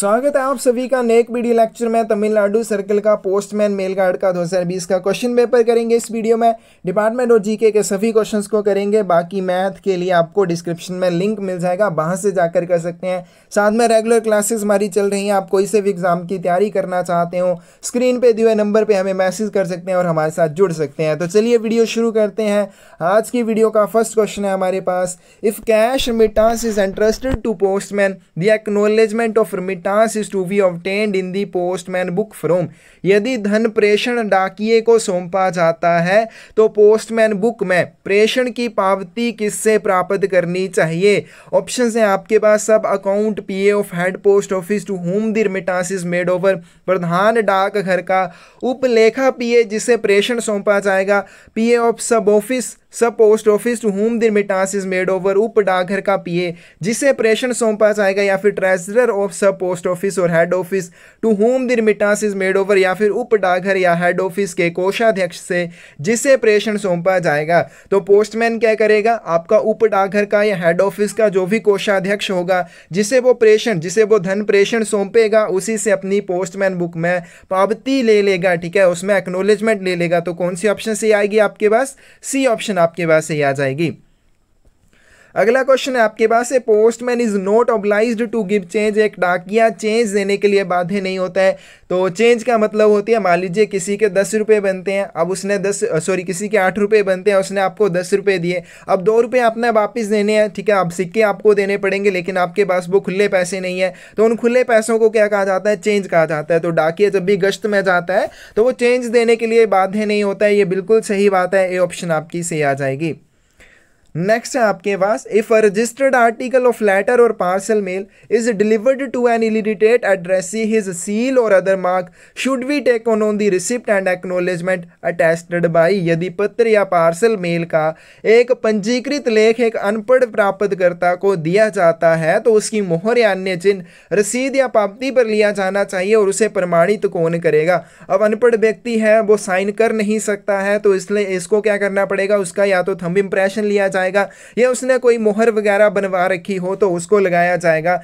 स्वागत है आप सभी का नेक वीडियो लेक्चर में तमिलनाडु सर्कल का पोस्टमैन मेल गार्ड का 2020 का क्वेश्चन पेपर करेंगे इस वीडियो में डिपार्टमेंट और जीके के सभी क्वेश्चंस को करेंगे बाकी मैथ के लिए आपको डिस्क्रिप्शन में लिंक मिल जाएगा वहां से जाकर कर सकते हैं साथ में रेगुलर क्लासेस हमारी चल रही हैं आप कोई से भी एग्जाम की तैयारी करना चाहते हो स्क्रीन पर दिए हुए नंबर पर हमें मैसेज कर सकते हैं और हमारे साथ जुड़ सकते हैं तो चलिए वीडियो शुरू करते हैं आज की वीडियो का फर्स्ट क्वेश्चन है हमारे पास if cash remittance is interested to postman the acknowledgement of remittance कटास is to be obtained in the postman book from यदि धन प्रेषण डाकिए को सौंपा जाता है तो पोस्टमैन बुक में प्रेषण की पावती किससे प्राप्त करनी चाहिए ऑप्शन हैं आपके पास sub account P of head post office to whom the remittance is made over प्रधान डाकघर का उपलेखा पीए जिसे प्रेषण सौंपा जाएगा PA of sub office sub post office to whom the remittance is made over उप डाकघर का पीए जिसे प्रेषण सौंपा जाएगा या फिर treasurer of sub post office और head office to whom the remittance is made over या फिर उप डाकघर या हेड ऑफिस के कोषाध्यक्ष से जिसे प्रेषण सौंपा जाएगा तो पोस्टमैन क्या करेगा आपका उप डाकघर का या हेड ऑफिस का जो भी कोषाध्यक्ष होगा जिसे वो प्रेषण जिसे वो धन प्रेषण सौंपेगा उसी से अपनी पोस्टमैन बुक में पावती ले लेगा ठीक है उसमें एक्नोलेजमेंट ले लेगा तो कौन सी ऑप्शन सी आएगी आपके पास सी ऑप्शन आपके पास ही आ जाएगी अगला क्वेश्चन है आपके पास है postman is not obliged to give change एक डाकिया चेंज देने के लिए बाध्य नहीं होता है तो चेंज का मतलब होती है मान लीजिए किसी के दस रुपये बनते हैं अब उसने दस सॉरी किसी के आठ रुपये बनते हैं उसने आपको दस रुपये दिए अब दो रुपये आपने वापस देने हैं ठीक है आप सिक्के आपको देने पड़ेंगे लेकिन आपके पास वो खुले पैसे नहीं है तो उन खुले पैसों को क्या कहा जाता है चेंज कहा जाता है तो डाकिया जब भी गश्त में जाता है तो वो चेंज देने के लिए बाध्य नहीं होता है ये बिल्कुल सही बात है ये ऑप्शन आपकी सही आ जाएगी नेक्स्ट है आपके पास if a registered article of letter or parcel mail is delivered to an illiterate address his seal or other mark should we take on on the receipt and acknowledgement attested by यदि पत्र या parcel mail का एक पंजीकृत लेख एक अनपढ़ प्राप्तकर्ता को दिया जाता है तो उसकी मोहर या अन्य चिन्ह रसीद या पावती पर लिया जाना चाहिए और उसे प्रमाणित तो कौन करेगा अब अनपढ़ व्यक्ति है वो साइन कर नहीं सकता है तो इसलिए इसको क्या करना पड़ेगा उसका या तो थम्ब इम्प्रेशन लिया जाए जाएगा या उसने कोई मोहर वगैरह बनवा रखी हो तो उसको लगाया जाएगा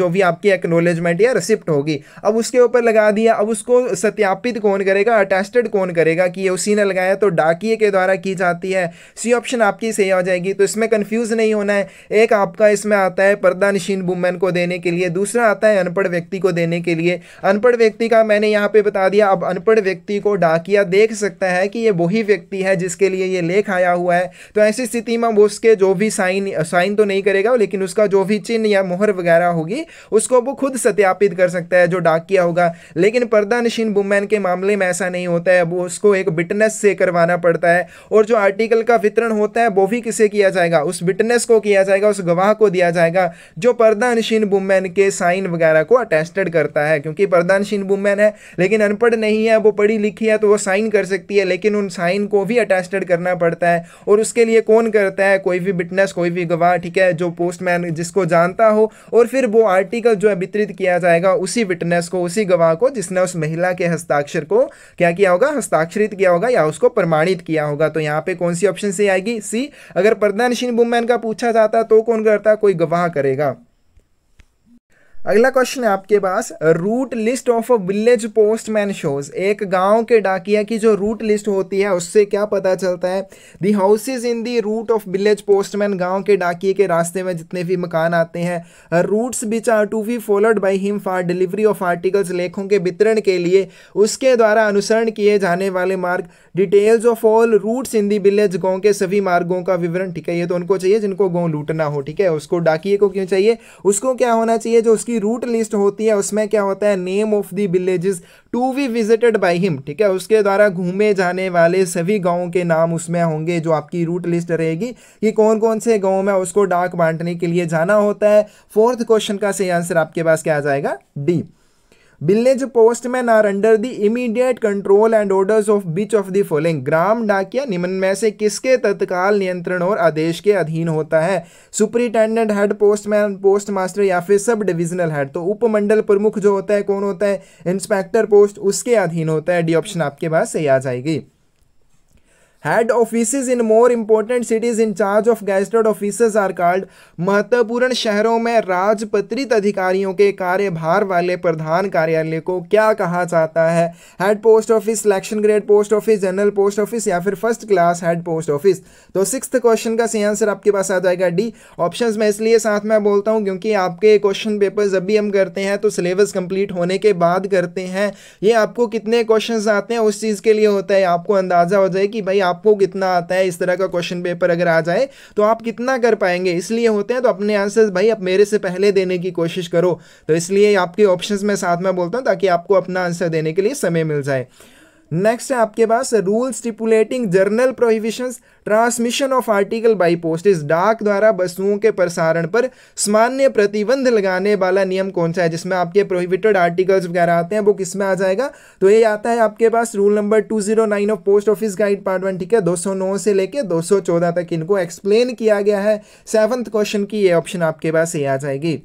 जो भी आपकी एक्नोलेजमेंट या रिसिप्ट होगी अब उसके ऊपर लगा दिया अब उसको सत्यापित कौन करेगा अटेस्टेड कौन करेगा कि ये उसी ने लगाया तो डाकिए के द्वारा की जाती है सी ऑप्शन आपकी सही हो जाएगी तो इसमें कन्फ्यूज़ नहीं होना है एक आपका इसमें आता है पर्दा नशीन वुमेन को देने के लिए दूसरा आता है अनपढ़ व्यक्ति को देने के लिए अनपढ़ व्यक्ति का मैंने यहाँ पे बता दिया अब अनपढ़ व्यक्ति को डाकिया देख सकता है कि ये वही व्यक्ति है जिसके लिए ये लेख आया हुआ है तो ऐसी स्थिति में वो उसके जो भी साइन साइन तो नहीं करेगा लेकिन उसका जो भी चिन्ह या मोहर वगैरह होगी उसको वो खुद सत्यापित कर सकता है जो डाक किया होगा लेकिन पर्दा नशीन वुमैन के मामले में ऐसा नहीं होता है वो उसको एक विटनेस से करवाना पड़ता है और जो आर्टिकल का वितरण होता है वो भी किसे किया जाएगा उस विटनेस को किया जाएगा उस गवाह को दिया जाएगा जो पर्दा नशीन वुमैन के साइन वगैरह को अटेस्टेड करता है क्योंकि पर्दा नशीन वुमैन है लेकिन अनपढ़ नहीं है वो पढ़ी लिखी है तो वो साइन कर सकती है लेकिन उन साइन को भी अटेस्टेड करना पड़ता है और उसके लिए कौन करता है सकता है कोई भी विटनेस कोई भी गवाह ठीक है जो पोस्टमैन जिसको जानता हो और फिर वो आर्टिकल जो है वितरित किया जाएगा उसी विटनेस को उसी गवाह को जिसने उस महिला के हस्ताक्षर को क्या किया होगा हस्ताक्षरित किया होगा या उसको प्रमाणित किया होगा तो यहाँ पे कौन सी ऑप्शन से आएगी सी अगर प्रधानशीन वुमैन का पूछा जाता तो कौन करता कोई गवाह करेगा अगला क्वेश्चन है आपके पास route list of a village postman shows एक गांव के डाकिया की जो रूट लिस्ट होती है उससे क्या पता चलता है the houses in the route of village postman गांव के डाकिए के रास्ते में जितने भी मकान आते हैं routes which are to be followed by him for delivery of articles लेखों के वितरण के लिए उसके द्वारा अनुसरण किए जाने वाले मार्ग details of all routes in the village गाँव के सभी मार्गों का विवरण ठीक है ये तो उनको चाहिए जिनको गाँव लूटना हो ठीक है उसको डाकिए को क्यों चाहिए उसको क्या होना चाहिए जो उसकी उसकी रूट लिस्ट होती है उसमें क्या होता है name of the villages to we visited by him ठीक है उसके द्वारा घूमे जाने वाले सभी गांवों के नाम उसमें होंगे जो आपकी रूट लिस्ट रहेगी कि कौन कौन से गाँव में उसको डाक बांटने के लिए जाना होता है फोर्थ क्वेश्चन का सही आंसर आपके पास क्या आ जाएगा the village postman are under the immediate control and orders of which of the following ग्राम डाकिया निम्न में से किसके तत्काल नियंत्रण और आदेश के अधीन होता है superintendent head postman post master या फिर सब डिविजनल हेड तो उपमंडल प्रमुख जो होता है कौन होता है इंस्पेक्टर पोस्ट उसके अधीन होता है डी ऑप्शन आपके पास सही आ जाएगी head offices in more important cities in charge of gazetted officers are called महत्वपूर्ण शहरों में राजपत्रित अधिकारियों के कार्यभार वाले प्रधान कार्यालय को क्या कहा जाता है head post office selection grade post office general post office या फिर first class head post office तो सिक्स क्वेश्चन का सही आंसर आपके पास आ जाएगा डी ऑप्शन में इसलिए साथ में बोलता हूँ क्योंकि आपके क्वेश्चन पेपर जब भी हम करते हैं तो सिलेबस कंप्लीट होने के बाद करते हैं ये आपको कितने क्वेश्चन आते हैं उस चीज़ के लिए होता है आपको अंदाजा हो जाए कि भाई आप आपको कितना आता है इस तरह का क्वेश्चन पेपर अगर आ जाए तो आप कितना कर पाएंगे इसलिए होते हैं तो अपने आंसर्स भाई आप मेरे से पहले देने की कोशिश करो तो इसलिए आपके ऑप्शन में साथ में बोलता हूँ ताकि आपको अपना आंसर देने के लिए समय मिल जाए नेक्स्ट है आपके पास rule stipulating general prohibition transmission of article by post इस डाक द्वारा वस्तुओं के प्रसारण पर सामान्य प्रतिबंध लगाने वाला नियम कौन सा है जिसमें आपके प्रोहिबिटेड आर्टिकल्स वगैरह आते हैं वो किस में आ जाएगा तो ये आता है आपके पास rule number two zero nine of post office guide part one ठीक है दो सौ नौ से लेके दो सौ चौदह तक इनको एक्सप्लेन किया गया है सेवंथ क्वेश्चन की ये ऑप्शन आपके पास ये आ जाएगी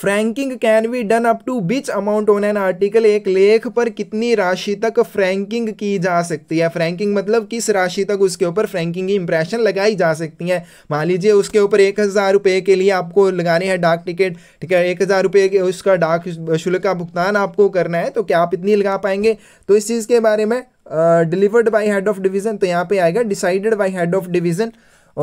franking can be done up to which amount on an article एक लेख पर कितनी राशि तक फ्रैंकिंग की जा सकती है फ्रैंकिंग मतलब किस राशि तक उसके ऊपर फ्रैंकिंग की इंप्रेशन लगाई जा सकती है मान लीजिए उसके ऊपर एक हज़ार रुपये के लिए आपको लगाने हैं डाक टिकट ठीक है एक हज़ार रुपये के उसका डाक शुल्क का भुगतान आपको करना है तो क्या आप इतनी लगा पाएंगे तो इस चीज़ के बारे में delivered by head of division तो यहाँ पे आएगा decided by head of division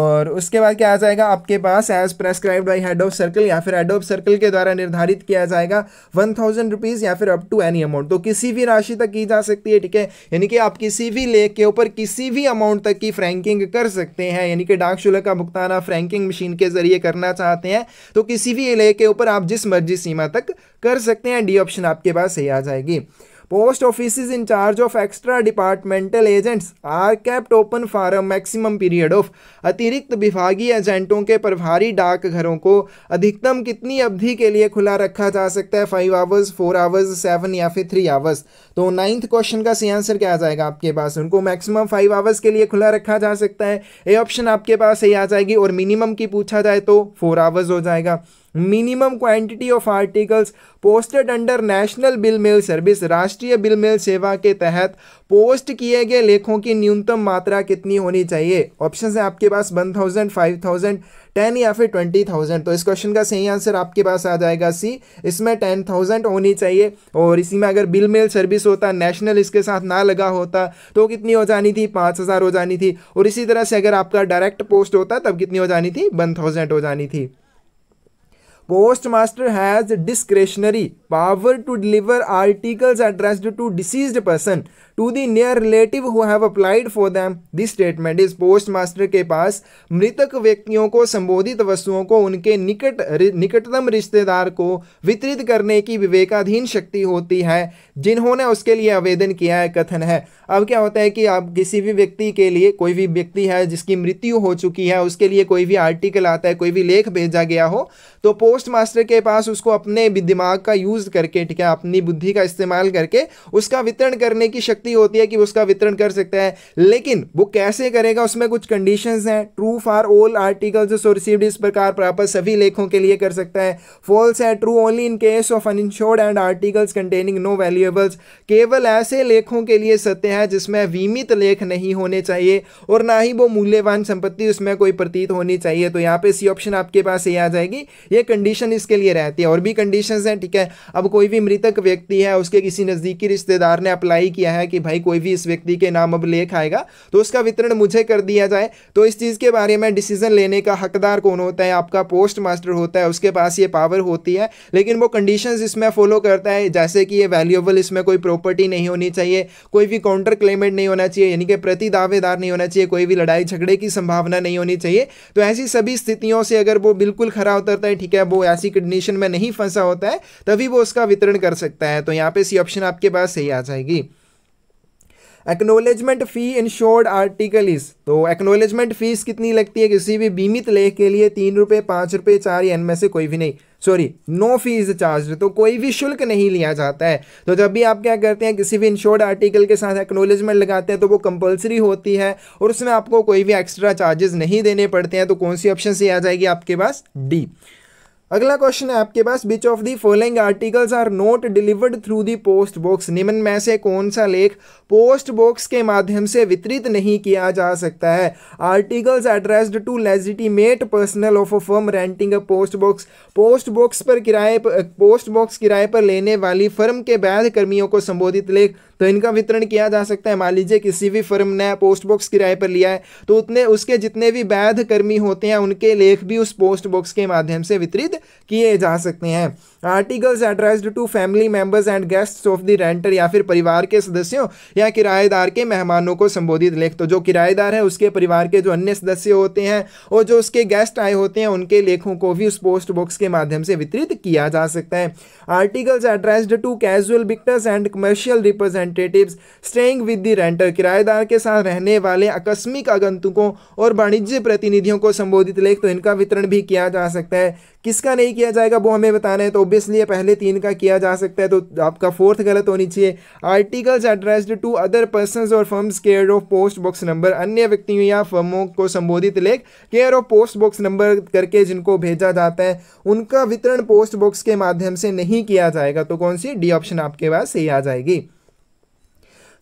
और उसके बाद क्या आ जाएगा आपके पास as prescribed by head of circle या फिर हेड ऑफ सर्कल के द्वारा निर्धारित किया जाएगा वन थाउजेंड रुपीज़ या फिर अप टू एनी अमाउंट तो किसी भी राशि तक की जा सकती है ठीक है यानी कि आप किसी भी लेख के ऊपर किसी भी अमाउंट तक की फ्रैंकिंग कर सकते हैं यानी कि डाक शुल्क का भुगतान आप फ्रैंकिंग मशीन के जरिए करना चाहते हैं तो किसी भी लेख के ऊपर आप जिस मर्जी सीमा तक कर सकते हैं डी ऑप्शन आपके पास सही आ जाएगी post office in charge of extra departmental agents are kept open for maximum period of अतिरिक्त विभागीय एजेंटों के प्रभारी डाकघरों को अधिकतम कितनी अवधि के लिए खुला रखा जा सकता है five hours four hours seven या फिर थ्री आवर्स तो नाइन्थ क्वेश्चन का सी आंसर क्या आ जाएगा आपके पास उनको मैक्सिमम फाइव आवर्स के लिए खुला रखा जा सकता है ए ऑप्शन आपके पास सही आ जाएगी और मिनिमम की पूछा जाए तो फोर आवर्स हो जाएगा minimum quantity of articles posted under national bill mail service राष्ट्रीय बिल मेल सेवा के तहत पोस्ट किए गए लेखों की न्यूनतम मात्रा कितनी होनी चाहिए ऑप्शन है आपके पास one thousand five thousand ten या फिर ट्वेंटी थाउजेंड तो इस क्वेश्चन का सही आंसर आपके पास आ जाएगा सी इसमें टेन थाउजेंड होनी चाहिए और इसी में अगर बिल मेल सर्विस होता नेशनल इसके साथ ना लगा होता तो कितनी हो जानी थी पाँच हज़ार हो जानी थी और इसी तरह से अगर आपका डायरेक्ट पोस्ट होता तब कितनी हो जानी थी वन थाउजेंड हो जानी थी post master has discretionary power to deliver articles addressed to deceased person to the near relative who have applied for them this statement is post master के पास मृतक व्यक्तियों को संबोधित वस्तुओं को उनके निकट निकटतम रिश्तेदार को वितरित करने की विवेकाधीन शक्ति होती है जिन्होंने उसके लिए आवेदन किया है कथन है अब क्या होता है कि आप किसी भी व्यक्ति के लिए कोई भी व्यक्ति है जिसकी मृत्यु हो चुकी है उसके लिए कोई भी आर्टिकल आता है कोई भी लेख भेजा गया हो तो पोस्ट पोस्ट मास्टर के पास उसको अपने दिमाग का यूज़ करके ठीक है अपनी बुद्धि का इस्तेमाल करके उसका वितरण करने की शक्ति होती है कि उसका वितरण कर सकता है लेकिन वो कैसे करेगा उसमें कुछ कंडीशन हैं true for all article so received इस प्रकार प्राप्त सभी लेखों के लिए कर सकता है फॉल्स है true only in case of uninsured and articles containing no valuables केवल ऐसे लेखों के लिए सत्य है जिसमें विमित लेख नहीं होने चाहिए और ना ही वो मूल्यवान संपत्ति उसमें कोई प्रतीत होनी चाहिए तो यहाँ पे सी ऑप्शन आपके पास ये आ जाएगी ये कंडीशन कंडीशन इसके लिए रहती है और भी कंडीशन हैं ठीक है अब कोई भी मृतक व्यक्ति है उसके किसी नज़दीकी रिश्तेदार ने अप्लाई किया है कि भाई कोई भी इस व्यक्ति के नाम अब लेख आएगा तो उसका वितरण मुझे कर दिया जाए तो इस चीज़ के बारे में डिसीजन लेने का हकदार कौन होता है आपका पोस्ट मास्टर होता है उसके पास ये पावर होती है लेकिन वो कंडीशन इसमें फॉलो करता है जैसे कि ये वैल्यूएबल इसमें कोई प्रॉपर्टी नहीं होनी चाहिए कोई भी काउंटर क्लेमेंट नहीं होना चाहिए यानी कि प्रति दावेदार नहीं होना चाहिए कोई भी लड़ाई झगड़े की संभावना नहीं होनी चाहिए तो ऐसी सभी स्थितियों से अगर वो बिल्कुल खरा उतरता है ठीक है वो ऐसी कंडीशन में नहीं फंसा होता है तभी वो उसका वितरण कर सकता है तो यहाँ पे सी ऑप्शन आपके पास सही आ जाएगी एक्नोलेजमेंट फ़ी इंश्योर्ड आर्टिकल इस तो एक्नोलेजमेंट फ़ीस कितनी लगती है किसी भी बीमित लेख के लिए तीन रुपये पाँच रुपये चार या इनमें से कोई भी नहीं सॉरी नो फीस चार्ज तो कोई भी शुल्क नहीं लिया जाता है तो जब भी आप क्या करते हैं किसी भी इंश्योर्ड आर्टिकल के साथ एक्नोलेजमेंट लगाते हैं तो वो कंपलसरी होती है और उसमें आपको कोई भी एक्स्ट्रा चार्जेस नहीं देने पड़ते हैं तो कौन सी ऑप्शन से आ जाएगी आपके पास डी अगला क्वेश्चन है आपके पास which of the following articles are not delivered through the post box निम्न में से कौन सा लेख पोस्ट बॉक्स के माध्यम से वितरित नहीं किया जा सकता है articles addressed to legitimate personal of a firm renting a post box post box पर किराए पोस्ट बॉक्स किराए पर लेने वाली फर्म के वैध कर्मियों को संबोधित लेख तो इनका वितरण किया जा सकता है मान लीजिए किसी भी फर्म ने पोस्ट बॉक्स किराए पर लिया है तो उतने उसके जितने भी वैध कर्मी होते हैं उनके लेख भी उस पोस्ट बॉक्स के माध्यम से वितरित किए जा सकते हैं articles addressed to family members and guests of the renter या फिर परिवार के सदस्यों या किराएदार के मेहमानों को संबोधित लेख तो जो किराएदार है उसके परिवार के जो अन्य सदस्य होते हैं और जो उसके गेस्ट आए होते हैं उनके लेखों को भी उस पोस्ट बॉक्स के माध्यम से वितरित किया जा सकता है articles addressed to casual visitors and commercial representative staying with the renter किराएदार के साथ रहने वाले आकस्मिक आगंतुकों और वाणिज्य प्रतिनिधियों को संबोधित लेख तो इनका वितरण भी किया जा सकता है किसका नहीं किया जाएगा वो हमें बताना है तो ऑब्वियसली ये पहले तीन का किया जा सकता है तो आपका फोर्थ गलत होनी चाहिए articles addressed to other person or firms care of post box number अन्य व्यक्तियों या फर्मों को संबोधित लेख care of post box number करके जिनको भेजा जाता है उनका वितरण पोस्ट बॉक्स के माध्यम से नहीं किया जाएगा तो कौन सी डी ऑप्शन आपके पास सही आ जाएगी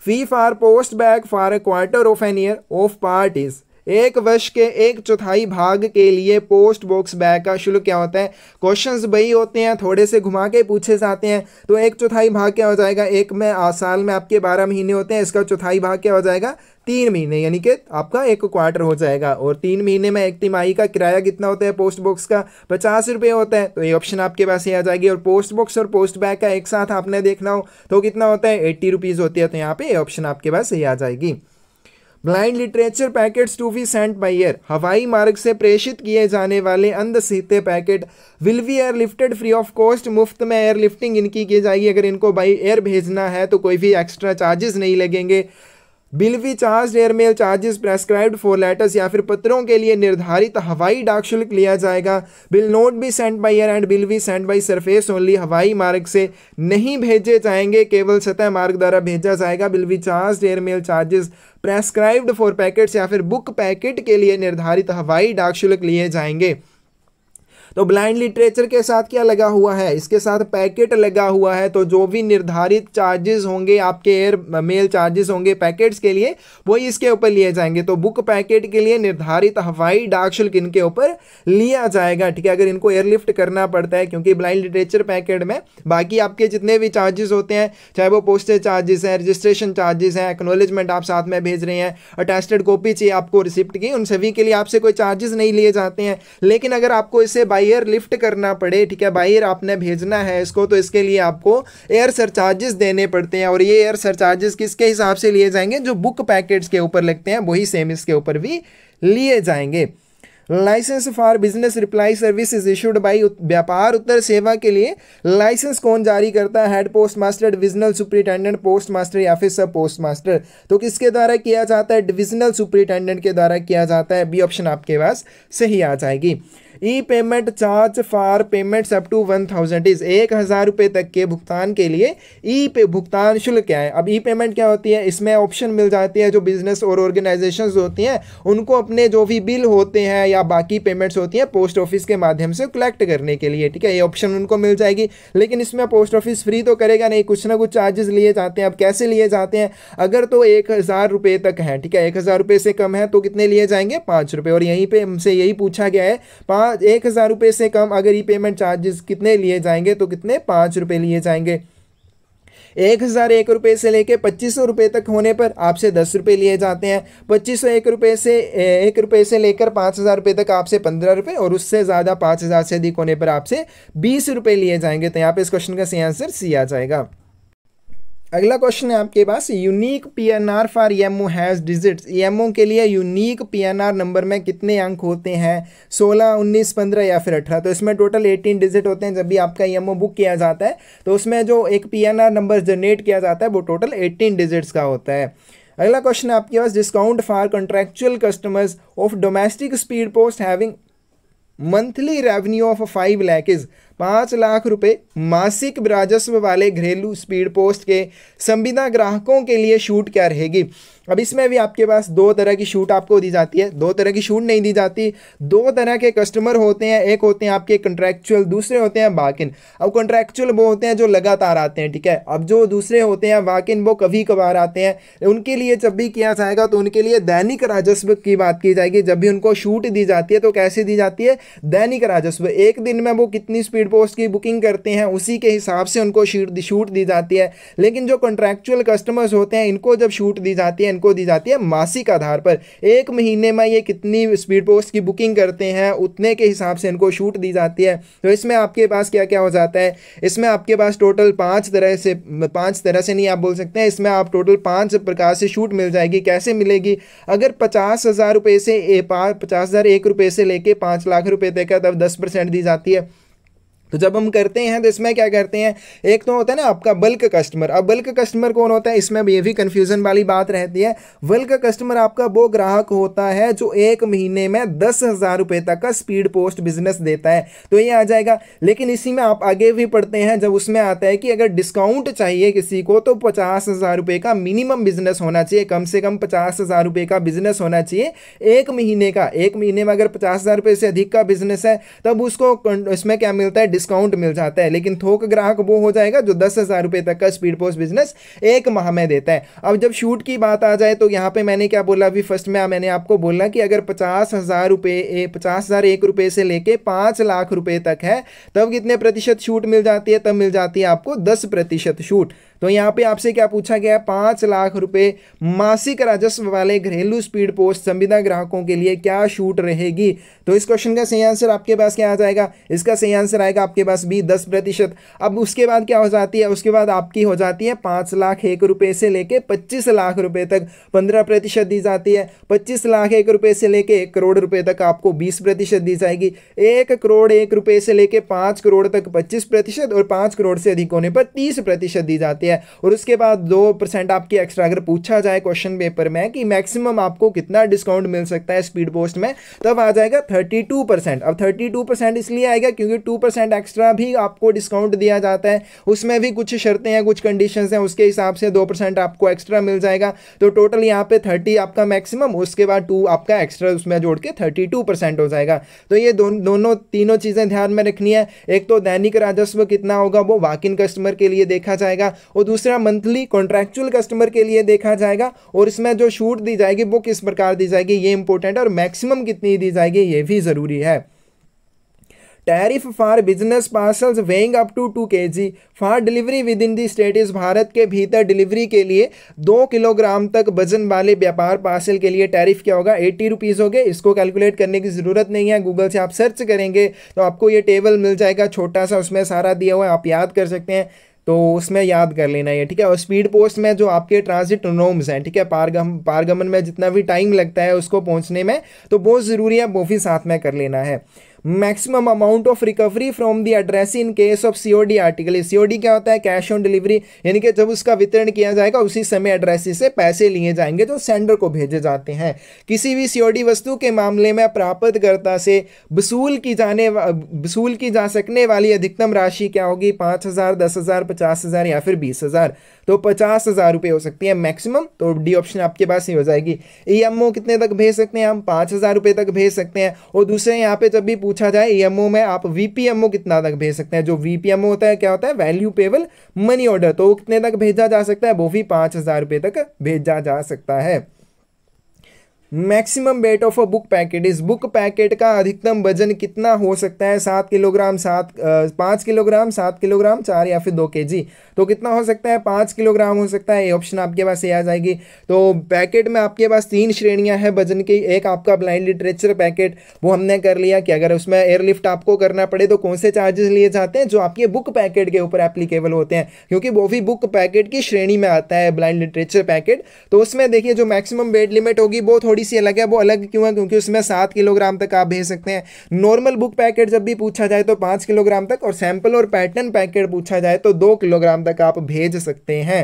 fee for post bag for a quarter of an year of parties एक वर्ष के एक चौथाई भाग के लिए पोस्ट बॉक्स बैग का शुल्क क्या होता है क्वेश्चन वही होते हैं थोड़े से घुमा के पूछे जाते हैं तो एक चौथाई भाग क्या हो जाएगा एक में आ, साल में आपके बारह महीने होते हैं इसका चौथाई भाग क्या हो जाएगा तीन महीने यानी कि आपका एक क्वार्टर हो जाएगा और तीन महीने में एक तिमाही का किराया कितना होता है पोस्ट बॉक्स का पचास रुपये होता है तो ये ऑप्शन आपके पास ही आ जाएगी और पोस्ट बॉक्स और पोस्ट बैग का एक साथ आपने देखना हो तो कितना होता है एट्टी रुपीज़ होती है तो यहाँ पे ये ऑप्शन आपके पास ही आ जाएगी blind literature packets to be sent by air हवाई मार्ग से प्रेषित किए जाने वाले अंधसीते packet will be air lifted free of cost मुफ्त में एयर लिफ्टिंग इनकी की जाएगी अगर इनको बाई एयर भेजना है तो कोई भी एक्स्ट्रा चार्जेस नहीं लगेंगे will be charge airmail charges prescribed for letters या फिर पत्रों के लिए निर्धारित हवाई डाक शुल्क लिया जाएगा will not be sent by air and will be sent by surface only हवाई मार्ग से नहीं भेजे जाएंगे केवल सतह मार्ग द्वारा भेजा जाएगा will be charge airmail charges prescribed for packets या फिर बुक पैकेट के लिए निर्धारित हवाई डाक शुल्क लिए जाएंगे तो ब्लाइंड लिटरेचर के साथ क्या लगा हुआ है इसके साथ पैकेट लगा हुआ है तो जो भी निर्धारित चार्जेस होंगे आपके एयर मेल चार्जेस होंगे पैकेट्स के लिए वही इसके ऊपर लिए जाएंगे तो बुक पैकेट के लिए निर्धारित हवाई डाक शुल्क इनके ऊपर लिया जाएगा ठीक है अगर इनको एयरलिफ्ट करना पड़ता है क्योंकि ब्लाइंड लिटरेचर पैकेट में बाकी आपके जितने भी चार्जेस होते हैं चाहे वो पोस्टेज चार्जेस हैं रजिस्ट्रेशन चार्जेस हैं एक्नोलेजमेंट आप साथ में भेज रहे हैं अटेस्टेड कॉपी चाहिए आपको रिसिप्ट की उन सभी के लिए आपसे कोई चार्जेस नहीं लिए जाते हैं लेकिन अगर आपको इसे बाई बायर लिफ्ट करना पड़े ठीक है बायर आपने भेजना है इसको तो इसके लिए आपको एयर सरचार्जेस देने पड़ते हैं और ये एयर सरचार्जेस किसके हिसाब से लिए जाएंगे जो बुक पैकेट्स के ऊपर लगते हैं वही सेम इसके ऊपर भी लिए जाएंगे license for business reply service is issued by व्यापार उत्तर सेवा के लिए लाइसेंस कौन जारी करता है head post master divisional superintendent post master या फिर सब पोस्ट मास्टर तो किसके द्वारा किया जाता है डिविजनल सुप्रिटेंडेंट के द्वारा किया जाता है बी ऑप्शन आपके पास सही आ जाएगी e payment charge for payments up to one thousand is एक हज़ार रुपये तक के भुगतान के लिए ई पे भुगतान शुल्क क्या है अब ई पेमेंट क्या होती है इसमें ऑप्शन मिल जाती है जो बिजनेस और ऑर्गेनाइजेशन होती हैं उनको अपने जो भी बिल होते हैं या बाकी पेमेंट्स होती हैं पोस्ट ऑफिस के माध्यम से कलेक्ट करने के लिए ठीक है ये ऑप्शन उनको मिल जाएगी लेकिन इसमें पोस्ट ऑफिस फ्री तो करेगा नहीं कुछ ना कुछ चार्जेस लिए जाते हैं अब कैसे लिए जाते हैं अगर तो एक हज़ार रुपये तक है ठीक है एक हज़ार रुपये से कम है तो कितने लिए जाएंगे पाँच रुपये और यहीं पर हमसे यही पूछा गया है पाँच एक हज़ार रुपये से कम अगर ई पेमेंट चार्जेस कितने लिए जाएंगे तो कितने पाँच रुपये लिए जाएंगे एक हज़ार एक रुपये से लेके पच्चीस सौ रुपये तक होने पर आपसे दस रुपये लिए जाते हैं पच्चीस सौ एक रुपये से एक रुपये से लेकर पाँच हज़ार रुपये तक आपसे पंद्रह रुपये और उससे ज़्यादा पाँच हज़ार से अधिक होने पर आपसे बीस रुपये लिए जाएंगे तो यहाँ पे इस क्वेश्चन का सही आंसर सी आ जाएगा अगला क्वेश्चन है आपके पास unique PNR for O has digits O के लिए यूनिक पीएनआर नंबर में कितने अंक होते हैं 16, 19, 15 या फिर 18 तो इसमें टोटल 18 डिजिट होते हैं जब भी आपका ओ e बुक किया जाता है तो उसमें जो एक पीएनआर नंबर जनरेट किया जाता है वो टोटल एट्टीन डिजिट्स का होता है अगला क्वेश्चन है आपके पास discount for contractual customers of domestic speed post having monthly revenue of five lakh is पाँच लाख रुपए मासिक राजस्व वाले घरेलू स्पीड पोस्ट के संविदा ग्राहकों के लिए छूट क्या रहेगी अब इसमें भी आपके पास दो तरह की छूट आपको दी जाती है दो तरह की छूट नहीं दी जाती दो तरह के कस्टमर होते हैं एक होते हैं आपके कंट्रैक्चुअल दूसरे होते हैं वाकिन अब कंट्रैक्चुअल वो होते हैं जो लगातार आते हैं ठीक है अब जो दूसरे होते हैं वाकिन वो कभी कभार आते हैं उनके लिए जब भी किया जाएगा तो उनके लिए दैनिक राजस्व की बात की जाएगी जब भी उनको छूट दी जाती है तो कैसे दी जाती है दैनिक राजस्व एक दिन में वो कितनी स्पीड पोस्ट की बुकिंग करते हैं उसी के हिसाब से उनको छूट दी जाती है लेकिन जो कॉन्ट्रैक्चुअल कस्टमर्स होते हैं इनको जब छूट दी जाती है इनको दी जाती है मासिक आधार पर एक महीने में ये कितनी स्पीड पोस्ट की बुकिंग करते हैं उतने के हिसाब से इनको छूट दी जाती है तो इसमें आपके पास क्या क्या हो जाता है इसमें आपके पास टोटल पाँच तरह से पाँच तरह से नहीं आप बोल सकते हैं इसमें आप टोटल पाँच प्रकार से छूट मिल जाएगी कैसे मिलेगी अगर पचास हज़ार रुपये से पचास हज़ार एक रुपये से लेके पाँच लाख रुपये तक है तब दस परसेंट दी जाती है तो जब हम करते हैं तो इसमें क्या करते हैं एक तो होता है ना आपका बल्क कस्टमर अब बल्क कस्टमर कौन होता है इसमें ये भी कन्फ्यूजन वाली बात रहती है बल्क कस्टमर आपका वो ग्राहक होता है जो एक महीने में दस हज़ार रुपये तक का स्पीड पोस्ट बिजनेस देता है तो ये आ जाएगा लेकिन इसी में आप आगे भी पढ़ते हैं जब उसमें आता है कि अगर डिस्काउंट चाहिए किसी को तो पचास हज़ार रुपये का मिनिमम बिजनेस होना चाहिए कम से कम पचास हज़ार का बिजनेस होना चाहिए एक महीने का एक महीने में अगर पचास हज़ार से अधिक का बिजनेस है तब उसको इसमें क्या मिलता है डिस्काउंट मिल जाता है लेकिन थोक ग्राहक वो हो जाएगा जो दस हज़ार रुपये तक का स्पीड पोस्ट बिजनेस एक माह में देता है अब जब शूट की बात आ जाए तो यहाँ पे मैंने क्या बोला अभी फर्स्ट में मैंने आपको बोला कि अगर पचास हज़ार रुपये पचास हज़ार एक रुपये से लेके पाँच लाख रुपये तक है तब कितने प्रतिशत छूट मिल जाती है तब मिल जाती है आपको दस प्रतिशत छूट तो यहाँ पे आपसे क्या पूछा गया है पाँच लाख रुपए मासिक राजस्व वाले घरेलू स्पीड पोस्ट संविदा ग्राहकों के लिए क्या छूट रहेगी तो इस क्वेश्चन का सही आंसर आपके पास क्या आ जाएगा इसका सही आंसर आएगा आपके पास भी दस प्रतिशत अब उसके बाद क्या हो जाती है उसके बाद आपकी हो जाती है पाँच लाख एक रुपये से लेके पच्चीस लाख रुपये तक पंद्रह प्रतिशत दी जाती है पच्चीस लाख एक रुपये से लेके एक करोड़ रुपये तक आपको बीस प्रतिशत दी जाएगी एक करोड़ एक रुपये से लेके पाँच करोड़ तक पच्चीस प्रतिशत और पाँच करोड़ से अधिक होने पर तीस प्रतिशत दी जाती है है और उसके बाद दो परसेंट आपकी एक्स्ट्रा अगर पूछा जाए क्वेश्चन पेपर में कि मैक्सिमम आपको कितना डिस्काउंट मिल सकता है स्पीड पोस्ट में तब आ जाएगा थर्टी टू परसेंट अब थर्टी टू परसेंट इसलिए आएगा क्योंकि टू परसेंट एक्स्ट्रा भी आपको डिस्काउंट दिया जाता है उसमें भी कुछ शर्तें हैं कुछ कंडीशन हैं उसके हिसाब से दो परसेंट आपको एक्स्ट्रा मिल जाएगा तो टोटल यहाँ पे थर्टी आपका मैक्सिमम उसके बाद टू आपका एक्स्ट्रा उसमें जोड़ के थर्टी टू परसेंट हो जाएगा तो ये दोनों तीनों चीज़ें ध्यान में रखनी है एक तो दैनिक राजस्व कितना होगा वो वाकिन कस्टमर के लिए देखा जाएगा और दूसरा मंथली कॉन्ट्रैक्चुअल कस्टमर के लिए देखा जाएगा और इसमें जो छूट दी जाएगी वो किस प्रकार दी जाएगी ये इंपॉर्टेंट और मैक्सिमम कितनी दी जाएगी ये भी ज़रूरी है tariff for business parcels weighing up to two K G for delivery within the state इस भारत के भीतर डिलीवरी के लिए दो किलोग्राम तक वजन वाले व्यापार पार्सल के लिए टैरिफ क्या होगा एट्टी रुपीज़ हो गए इसको कैलकुलेट करने की ज़रूरत नहीं है गूगल से आप सर्च करेंगे तो आपको ये टेबल मिल जाएगा छोटा सा उसमें सारा दिया हुआ है आप याद कर सकते हैं तो उसमें याद कर लेना ये ठीक है और स्पीड पोस्ट में जो आपके ट्रांजिट नोम्स हैं ठीक है पारगम पारगमन में जितना भी टाइम लगता है उसको पहुंचने में तो बहुत ज़रूरी है वो भी साथ में कर लेना है maximum amount of recovery from the address in case of COD article COD क्या होता है कैश ऑन डिलीवरी यानी कि जब उसका वितरण किया जाएगा उसी समय एड्रेस से पैसे लिए जाएंगे जो सेंडर को भेजे जाते हैं किसी भी सीओडी वस्तु के मामले में प्राप्तकर्ता से वसूल की जाने वसूल की जा सकने वाली अधिकतम राशि क्या होगी पाँच हज़ार दस हज़ार पचास हज़ार या फिर बीस हज़ार तो पचास हज़ार रुपये हो सकती है मैक्सिमम तो डी ऑप्शन आपके पास ही हो जाएगी ई e कितने तक भेज सकते हैं हम पाँच हज़ार रुपये तक भेज सकते हैं और दूसरे यहाँ पे जब भी पूछा जाए ईएमओ में आप वीपीएमओ कितना तक भेज सकते हैं जो वीपीएमओ होता है क्या होता है वैल्यू पेबल मनी ऑर्डर तो वो कितने तक भेजा जा सकता है वो भी पाँच हज़ार रुपये तक भेजा जा सकता है maximum weight of a book packet इस बुक पैकेट का अधिकतम वजन कितना हो सकता है सात किलोग्राम सात पाँच किलोग्राम सात किलोग्राम चार या फिर दो के जी तो कितना हो सकता है पाँच किलोग्राम हो सकता है ये ऑप्शन आपके पास ये आ जाएगी तो पैकेट में आपके पास तीन श्रेणियां हैं वजन की एक आपका ब्लाइंड लिटरेचर पैकेट वो हमने कर लिया कि अगर उसमें एयरलिफ्ट आपको करना पड़े तो कौन से चार्जेस लिए जाते हैं जो आपके बुक पैकेट के ऊपर एप्लीकेबल होते हैं क्योंकि वो भी बुक पैकेट की श्रेणी में आता है ब्लाइंड लिटरेचर पैकेट तो उसमें देखिए जो मैक्सिमम वेट लिमिट होगी वो थोड़ी थोड़ी सी अलग है वो अलग क्यों है क्योंकि उसमें सात किलोग्राम तक आप भेज सकते हैं नॉर्मल बुक पैकेट जब भी पूछा जाए तो पाँच किलोग्राम तक और सैंपल और पैटर्न पैकेट पूछा जाए तो दो किलोग्राम तक आप भेज सकते हैं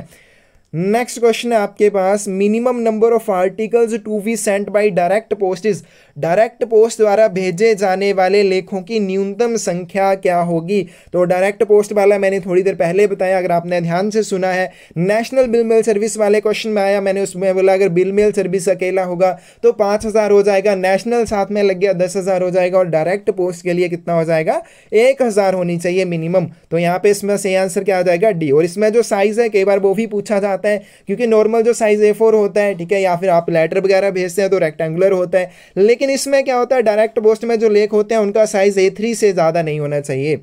नेक्स्ट क्वेश्चन है आपके पास minimum number of articles to be sent by direct post is direct post द्वारा भेजे जाने वाले लेखों की न्यूनतम संख्या क्या होगी तो डायरेक्ट पोस्ट वाला मैंने थोड़ी देर पहले बताया अगर आपने ध्यान से सुना है नेशनल बिल मेल सर्विस वाले क्वेश्चन में आया मैंने उसमें बोला अगर बिल मेल सर्विस अकेला होगा तो पाँच हज़ार हो जाएगा नेशनल साथ में लग गया दस हज़ार हो जाएगा और डायरेक्ट पोस्ट के लिए कितना हो जाएगा एक हज़ार होनी चाहिए मिनिमम तो यहाँ पे इसमें सही आंसर क्या आ जाएगा डी और इसमें जो साइज़ है कई बार वो भी पूछा जाता है क्योंकि नॉर्मल जो साइज़ ए होता है ठीक है या फिर आप लेटर वगैरह भेजते हैं तो रेक्टेंगुलर होता है लेकिन लेकिन इसमें क्या होता है डायरेक्ट पोस्ट में जो लेख होते हैं उनका साइज ए से ज़्यादा नहीं होना चाहिए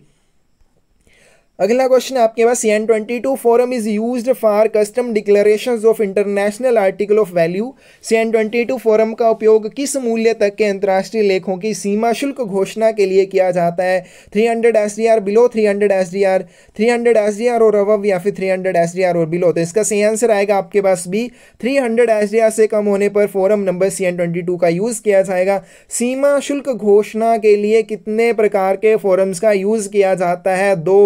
अगला क्वेश्चन आपके पास C N twenty two form is use for custom declaration of international article of value C N twenty two form का उपयोग किस मूल्य तक के अंतर्राष्ट्रीय लेखों की सीमा शुल्क घोषणा के लिए किया जाता है three hundred S D R below three hundred S D R three hundred S D R or above या फिर three hundred S D R or below तो इसका सही आंसर आएगा आपके पास भी three hundred S D R से कम होने पर form number C N twenty two का यूज़ किया जाएगा सीमा शुल्क घोषणा के लिए कितने प्रकार के फोरम्स का यूज़ किया जाता है दो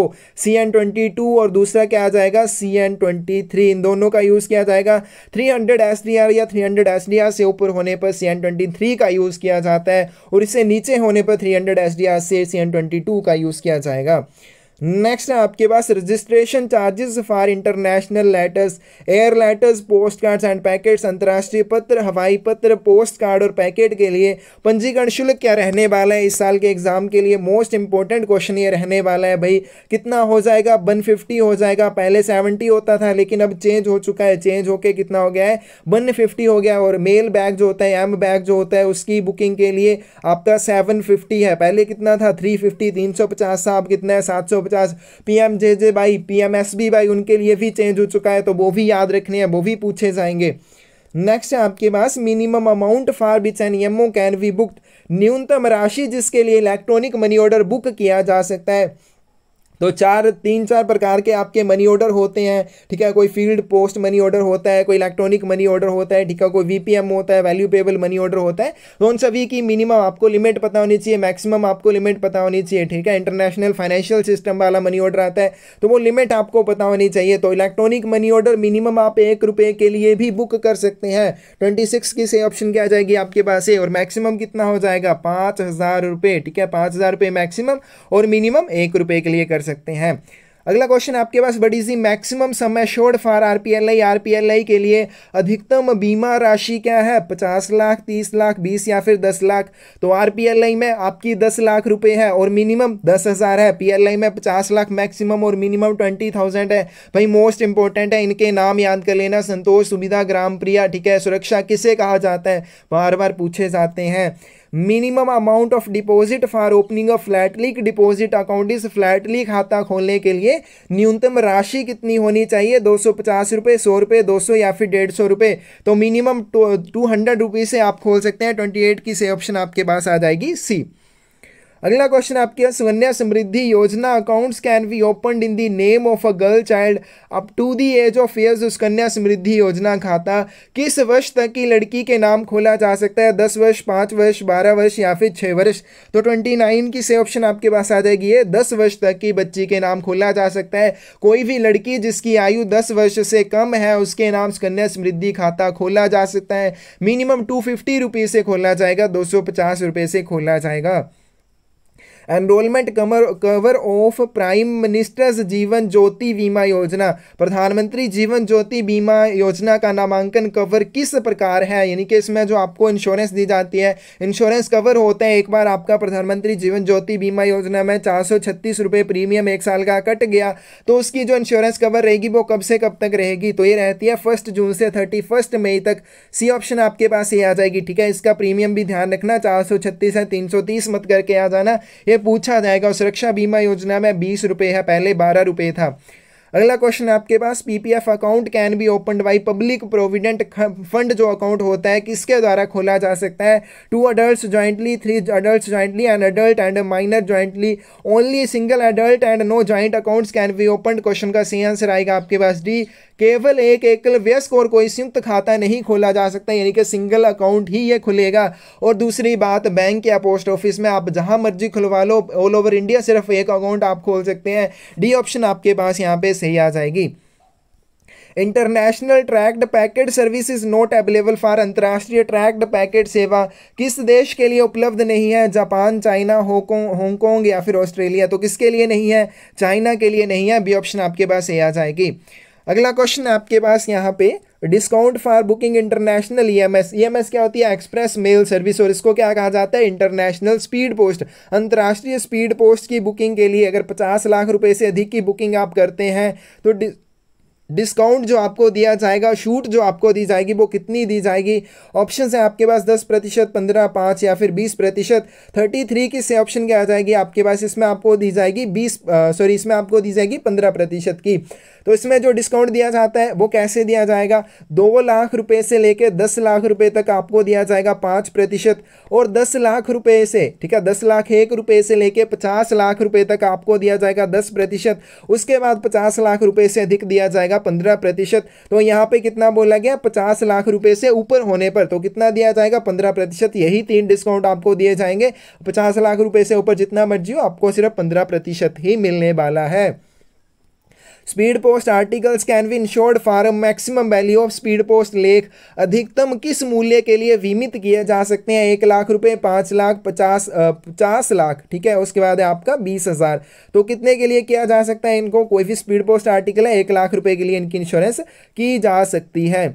सी एन ट्वेंटी टू और दूसरा क्या आ जाएगा सी एन ट्वेंटी थ्री इन दोनों का यूज़ किया जाएगा three hundred S D R या three hundred S D R से ऊपर होने पर सी एन ट्वेंटी थ्री का यूज़ किया जाता है और इससे नीचे होने पर three hundred S D R से सी एन ट्वेंटी टू का यूज़ किया जाएगा नेक्स्ट है आपके पास registration charges for international letters air letters post cards and packets अंतर्राष्ट्रीय पत्र हवाई पत्र पोस्ट कार्ड और पैकेट के लिए पंजीकरण शुल्क क्या रहने वाला है इस साल के एग्ज़ाम के लिए मोस्ट इंपॉर्टेंट क्वेश्चन ये रहने वाला है भाई कितना हो जाएगा वन फिफ्टी हो जाएगा पहले सेवेंटी होता था लेकिन अब चेंज हो चुका है चेंज होकर कितना हो गया है वन फिफ्टी हो गया और मेल बैग जो होता है एम बैग जो होता है उसकी बुकिंग के लिए आपका सेवन फिफ्टी है पहले कितना था थ्री फिफ्टी तीन सौ पचास कितना है सात सौ पचास पी एम जे जे भाई पी एम एस बी भाई उनके लिए भी चेंज हो चुका है तो वो भी याद रखने हैं वो भी पूछे जाएंगे नेक्स्ट है आपके पास minimum amount for which an M O can be book न्यूनतम राशि जिसके लिए इलेक्ट्रॉनिक मनी ऑर्डर बुक किया जा सकता है तो चार तीन चार प्रकार के आपके मनी ऑर्डर होते हैं ठीक है कोई फील्ड पोस्ट मनी ऑर्डर होता है कोई इलेक्ट्रॉनिक मनी ऑर्डर होता है ठीक है कोई वीपीएम होता है वैल्यू पेबल मनी ऑर्डर होता है तो उन सभी की मिनिमम आपको लिमिट पता होनी चाहिए मैक्सिमम आपको लिमिट पता होनी चाहिए ठीक है इंटरनेशनल फाइनेंशियल सिस्टम वाला मनी ऑर्डर आता है तो वो लिमिट आपको पता होनी चाहिए तो इलेक्ट्रॉनिक मनी ऑर्डर मिनिमम आप एक रुपये के लिए भी बुक कर सकते हैं ट्वेंटी सिक्स की से ऑप्शन क्या आ जाएगी आपके पास से और मैक्सिमम कितना हो जाएगा पाँच हज़ार रुपये ठीक है पाँच हज़ार रुपये मैक्सिमम और मिनिमम एक रुपये के लिए कर सकते हैं अगला क्वेश्चन आपके पास बड़ी सी मैक्सिमम समय assured for R P L I R P L I के लिए अधिकतम बीमा राशि क्या है पचास लाख तीस लाख बीस या फिर दस लाख तो आर पी एल आई में आपकी दस लाख रुपए है और मिनिमम दस हज़ार है पी एल आई में पचास लाख मैक्सिमम और मिनिमम ट्वेंटी थाउजेंड है भाई मोस्ट इंपॉर्टेंट है इनके नाम याद कर लेना संतोष सुविधा ग्राम प्रिया ठीक है सुरक्षा किसे कहा जाता है बार बार पूछे जाते हैं minimum amount of deposit for opening of leak deposit account इस फ्लैटली खाता खोलने के लिए न्यूनतम राशि कितनी होनी चाहिए दो सौ पचास रुपये सौ रुपये दो सौ या फिर डेढ़ सौ रुपये तो मिनिमम टू हंड्रेड रुपीज़ से आप खोल सकते हैं ट्वेंटी एट की से ऑप्शन आपके पास आ जाएगी सी अगला क्वेश्चन आपके यहाँ Sukanya Samriddhi Yojana accounts can be open in the name of a girl child up to the age of years Sukanya Samriddhi Yojana खाता किस वर्ष तक की लड़की के नाम खोला जा सकता है दस वर्ष पाँच वर्ष बारह वर्ष या फिर छः वर्ष तो ट्वेंटी नाइन की से ऑप्शन आपके पास आ जाएगी है दस वर्ष तक की बच्ची के नाम खोला जा सकता है कोई भी लड़की जिसकी आयु दस वर्ष से कम है उसके नाम सुकन्या समृद्धि खाता खोला जा सकता है मिनिमम टू फिफ्टी रुपीज़ से खोला जाएगा दो सौ पचास रुपये से खोला जाएगा एनरोलमेंट कमर cover of prime minister's Jeevan Jyoti बीमा योजना प्रधानमंत्री जीवन ज्योति बीमा योजना का नामांकन कवर किस प्रकार है यानी कि इसमें जो आपको इंश्योरेंस दी जाती है इंश्योरेंस कवर होते हैं एक बार आपका प्रधानमंत्री जीवन ज्योति बीमा योजना में चार सौ छत्तीस रुपये प्रीमियम एक साल का कट गया तो उसकी जो इंश्योरेंस कवर रहेगी वो कब से कब तक रहेगी तो ये रहती है फर्स्ट जून से थर्टी फर्स्ट मई तक सी ऑप्शन आपके पास ये आ जाएगी ठीक है इसका प्रीमियम भी ध्यान रखना चार सौ छत्तीस है तीन सौ तीस मत करके आ जाना ये पूछा जाएगा और सुरक्षा बीमा योजना में बीस रुपये है पहले बारह रुपये था अगला क्वेश्चन आपके पास PPF account can be open by public provident fund जो अकाउंट होता है किसके द्वारा खोला जा सकता है two adult jointly three adult jointly and adult and minor jointly only single adult and no joint accounts can be open question का सही आंसर आएगा आपके पास डी केवल एक एकल व्यस्क और कोई संयुक्त खाता नहीं खोला जा सकता यानी कि सिंगल अकाउंट ही ये खुलेगा और दूसरी बात बैंक या पोस्ट ऑफिस में आप जहां मर्जी खुलवा लो ऑल ओवर इंडिया सिर्फ एक अकाउंट आप खोल सकते हैं डी ऑप्शन आपके पास यहाँ पे सही आ जाएगी international tracked packet service is not available for अंतर्राष्ट्रीय ट्रैक्ड पैकेट सेवा किस देश के लिए उपलब्ध नहीं है जापान चाइना हांगकॉन्ग या फिर ऑस्ट्रेलिया तो किसके लिए नहीं है चाइना के लिए नहीं है बी ऑप्शन आपके पास ये आ जाएगी अगला क्वेश्चन आपके पास यहाँ पे discount for booking international EMS EMS क्या होती है एक्सप्रेस मेल सर्विस और इसको क्या कहा जाता है इंटरनेशनल स्पीड पोस्ट अंतर्राष्ट्रीय स्पीड पोस्ट की बुकिंग के लिए अगर पचास लाख रुपए से अधिक की बुकिंग आप करते हैं तो डिस्काउंट जो आपको दिया जाएगा छूट जो आपको दी जाएगी वो कितनी दी जाएगी ऑप्शन है आपके पास दस प्रतिशत पंद्रह पाँच या फिर बीस प्रतिशत थर्टी थ्री की से ऑप्शन क्या आ जाएगी आपके पास इसमें आपको दी जाएगी बीस सॉरी इसमें आपको दी जाएगी पंद्रह प्रतिशत की तो इसमें जो डिस्काउंट दिया जाता है वो कैसे दिया जाएगा दो लाख रुपये से लेकर दस लाख रुपये तक आपको दिया जाएगा पाँच प्रतिशत और दस लाख रुपये से ठीक है दस लाख एक रुपये से लेकर पचास लाख रुपये तक आपको दिया जाएगा दस प्रतिशत उसके बाद पचास लाख रुपये से अधिक दिया जाएगा गया पंद्रह प्रतिशत तो यहाँ पे कितना बोला गया पचास लाख रुपए से ऊपर होने पर तो कितना दिया जाएगा पंद्रह प्रतिशत यही तीन डिस्काउंट आपको दिए जाएंगे पचास लाख रुपए से ऊपर जितना मर्जी हो आपको सिर्फ पंद्रह प्रतिशत ही मिलने वाला है speed post articles can be insured for a maximum value of speed post लेख अधिकतम किस मूल्य के लिए बीमित किए जा सकते हैं एक लाख रुपये पाँच लाख पचास पचास लाख ठीक है उसके बाद है आपका बीस हज़ार तो कितने के लिए किया जा सकता है इनको कोई भी स्पीड पोस्ट आर्टिकल है एक लाख रुपये के लिए इनकी इंश्योरेंस की जा सकती है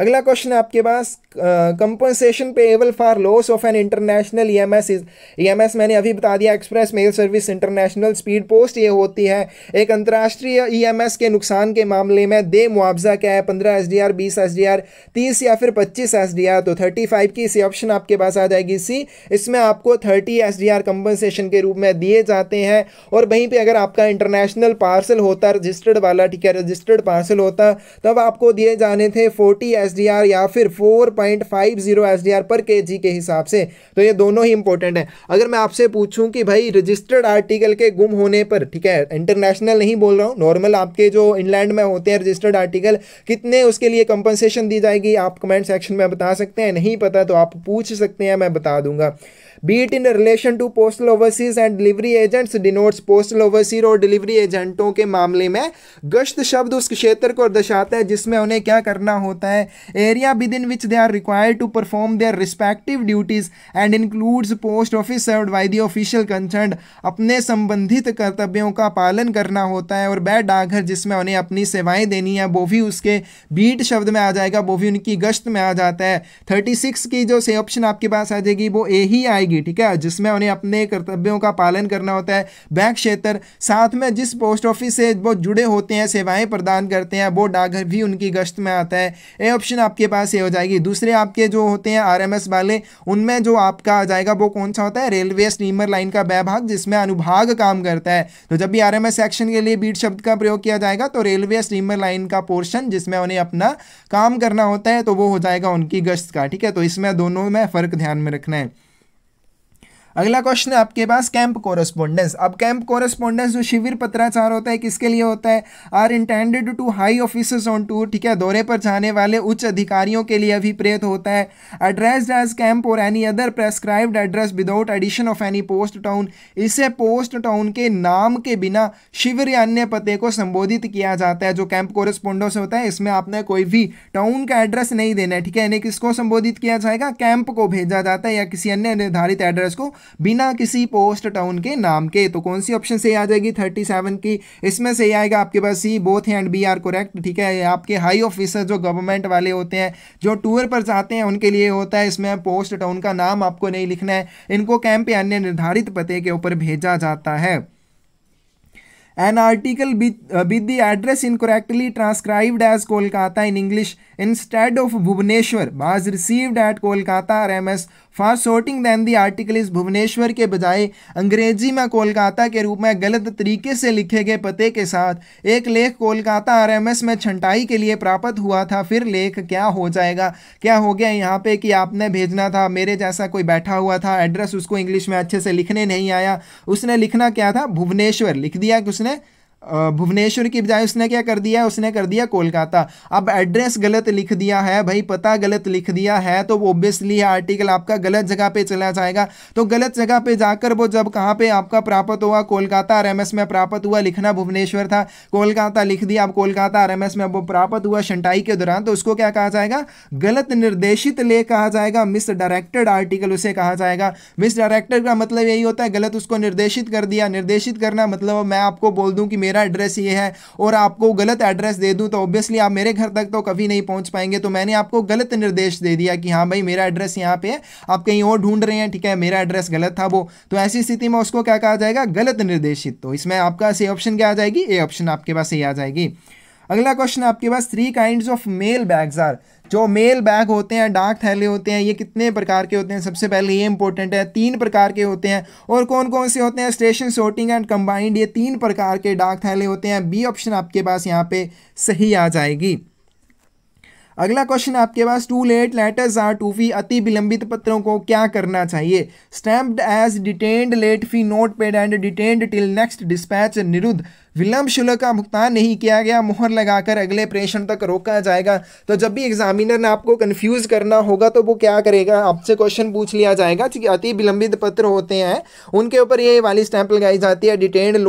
अगला क्वेश्चन आपके पास compensation payable for loss of an international EMS is EMS मैंने अभी बता दिया express mail service international speed post ये होती है एक अंतर्राष्ट्रीय ईएमएस e के नुकसान के मामले में दे मुआवजा क्या है पंद्रह एस डी आर बीस एस डी आर तीस या फिर पच्चीस एस डी आर तो थर्टी फाइव की इसी ऑप्शन आपके पास आ जाएगी सी इसमें आपको thirty S D R compensation के रूप में दिए जाते हैं और वहीं पर अगर आपका इंटरनेशनल पार्सल होता रजिस्टर्ड वाला ठीक है रजिस्टर्ड पार्सल होता तब आपको दिए जाने थे फोर्टी एस एस या फिर four point five zero S per K जी के हिसाब से तो ये दोनों ही इंपॉर्टेंट है अगर मैं आपसे पूछूं कि भाई रजिस्टर्ड आर्टिकल के गुम होने पर ठीक है इंटरनेशनल नहीं बोल रहा हूँ नॉर्मल आपके जो इनलैंड में होते हैं रजिस्टर्ड आर्टिकल कितने उसके लिए कंपनसेशन दी जाएगी आप कमेंट सेक्शन में बता सकते हैं नहीं पता तो आप पूछ सकते हैं मैं बता दूंगा be it in relation to postal overseas and delivery agents denotes postal overseas और delivery एजेंटों के मामले में गश्त शब्द उस क्षेत्र को दर्शाता है जिसमें उन्हें क्या करना होता है area within which they are required to perform their respective duties and includes post office served by the official concern अपने संबंधित कर्तव्यों का पालन करना होता है और वह डाकघर जिसमें उन्हें अपनी सेवाएं देनी है वो भी उसके बीट शब्द में आ जाएगा वो भी उनकी गश्त में आ जाता है थर्टी सिक्स की जो से ऑप्शन आपके पास आ जाएगी वो ए ही आएगी जाएगी ठीक है जिसमें उन्हें अपने कर्तव्यों का पालन करना होता है बैंक क्षेत्र साथ में जिस पोस्ट ऑफिस से वो जुड़े होते हैं सेवाएं प्रदान करते हैं वो डाकघर भी उनकी गश्त में आता है ए ऑप्शन आपके पास ये हो जाएगी दूसरे आपके जो होते हैं आर वाले उनमें जो आपका आ जाएगा वो कौन सा होता है रेलवे स्टीमर लाइन का व्यभाग जिसमें अनुभाग काम करता है तो जब भी आर एम सेक्शन के लिए बीट शब्द का प्रयोग किया जाएगा तो रेलवे स्टीमर लाइन का पोर्शन जिसमें उन्हें अपना काम करना होता है तो वो हो जाएगा उनकी गश्त का ठीक है तो इसमें दोनों में फ़र्क ध्यान में रखना है अगला क्वेश्चन है आपके पास कैंप कोरस्पोंडेंस अब कैंप कोरस्पोंडेंस जो शिविर पत्राचार होता है किसके लिए होता है are intended to high officers on tour ठीक है दौरे पर जाने वाले उच्च अधिकारियों के लिए अभिप्रेत होता है एड्रेस एज कैंप और any other prescribed address without addition of any post town इसे पोस्ट टाउन के नाम के बिना शिविर या अन्य पते को संबोधित किया जाता है जो कैंप कोरस्पोंडेंस होता है इसमें आपने कोई भी टाउन का एड्रेस नहीं देना है ठीक है यानी किसको संबोधित किया जाएगा कैंप को भेजा जाता है या किसी अन्य निर्धारित एड्रेस को बिना किसी पोस्ट टाउन के नाम के तो कौन सी ऑप्शन सही आ जाएगी थर्टी सेवन की इसमें सही आएगा आपके पास C both A and B are correct ठीक है आपके हाई ऑफिसर जो गवर्नमेंट वाले होते हैं जो टूर पर जाते हैं उनके लिए होता है इसमें पोस्ट टाउन का नाम आपको नहीं लिखना है इनको कैंप या अन्य निर्धारित पते के ऊपर भेजा जाता है an article with, uh, with the address incorrectly transcribed as Kolkata in of Bhubaneswar was received at Kolkata R M S for sorting then the article is Bhubaneswar के बजाय अंग्रेजी में कोलकाता के रूप में गलत तरीके से लिखे गए पते के साथ एक लेख कोलकाता आरएमएस में छंटाई के लिए प्राप्त हुआ था फिर लेख क्या हो जाएगा क्या हो गया यहाँ पे कि आपने भेजना था मेरे जैसा कोई बैठा हुआ था एड्रेस उसको इंग्लिश में अच्छे से लिखने नहीं आया उसने लिखना क्या था भुवनेश्वर लिख दिया कि उसने भुवनेश्वर की बजाय उसने क्या कर दिया उसने कर दिया कोलकाता अब एड्रेस गलत लिख दिया है भाई पता गलत लिख दिया है तो ऑब्वियसली आर्टिकल आपका गलत जगह पे चला जाएगा तो गलत जगह पे जाकर वो जब कहाँ पे आपका प्राप्त हुआ कोलकाता आर में प्राप्त हुआ लिखना भुवनेश्वर था कोलकाता लिख दिया अब कोलकाता आर में वो प्राप्त हुआ शंटाई के दौरान तो उसको क्या कहा जाएगा गलत निर्देशित ले कहा जाएगा मिस डायरेक्टेड आर्टिकल उसे कहा जाएगा मिस डायरेक्टेड का मतलब यही होता है गलत उसको निर्देशित कर दिया निर्देशित करना मतलब मैं आपको बोल दूँ कि मेरा एड्रेस ये है और आपको गलत एड्रेस दे दूँ तो ऑब्वियसली आप मेरे घर तक तो कभी नहीं पहुँच पाएंगे तो मैंने आपको गलत निर्देश दे दिया कि हाँ भाई मेरा एड्रेस यहाँ पे है आप कहीं और ढूंढ रहे हैं ठीक है मेरा एड्रेस गलत था वो तो ऐसी स्थिति में उसको क्या कहा जाएगा गलत निर्देशित तो इसमें आपका सी ऑप्शन क्या आ जाएगी ए ऑप्शन आपके पास ये आ जाएगी अगला क्वेश्चन आपके पास three kind of mail bags are जो मेल बैग होते हैं डाक थैले होते हैं ये कितने प्रकार के होते हैं सबसे पहले ये इंपॉर्टेंट है तीन प्रकार के होते हैं और कौन कौन से होते हैं स्टेशन सोटिंग एंड कंबाइंड ये तीन प्रकार के डाक थैले होते हैं बी ऑप्शन आपके पास यहाँ पे सही आ जाएगी अगला क्वेश्चन आपके पास too late letters are to fee अति विलंबित पत्रों को क्या करना चाहिए stamped as detained late fee not paid and detained till next dispatch निरुद्ध विलंब शुल्क का भुगतान नहीं किया गया मोहर लगाकर अगले प्रेषण तक रोका जाएगा तो जब भी एग्जामिनर ने आपको कन्फ्यूज करना होगा तो वो क्या करेगा आपसे क्वेश्चन पूछ लिया जाएगा क्योंकि अति विलंबित पत्र होते हैं उनके ऊपर ये वाली स्टैंप लगाई जाती है detain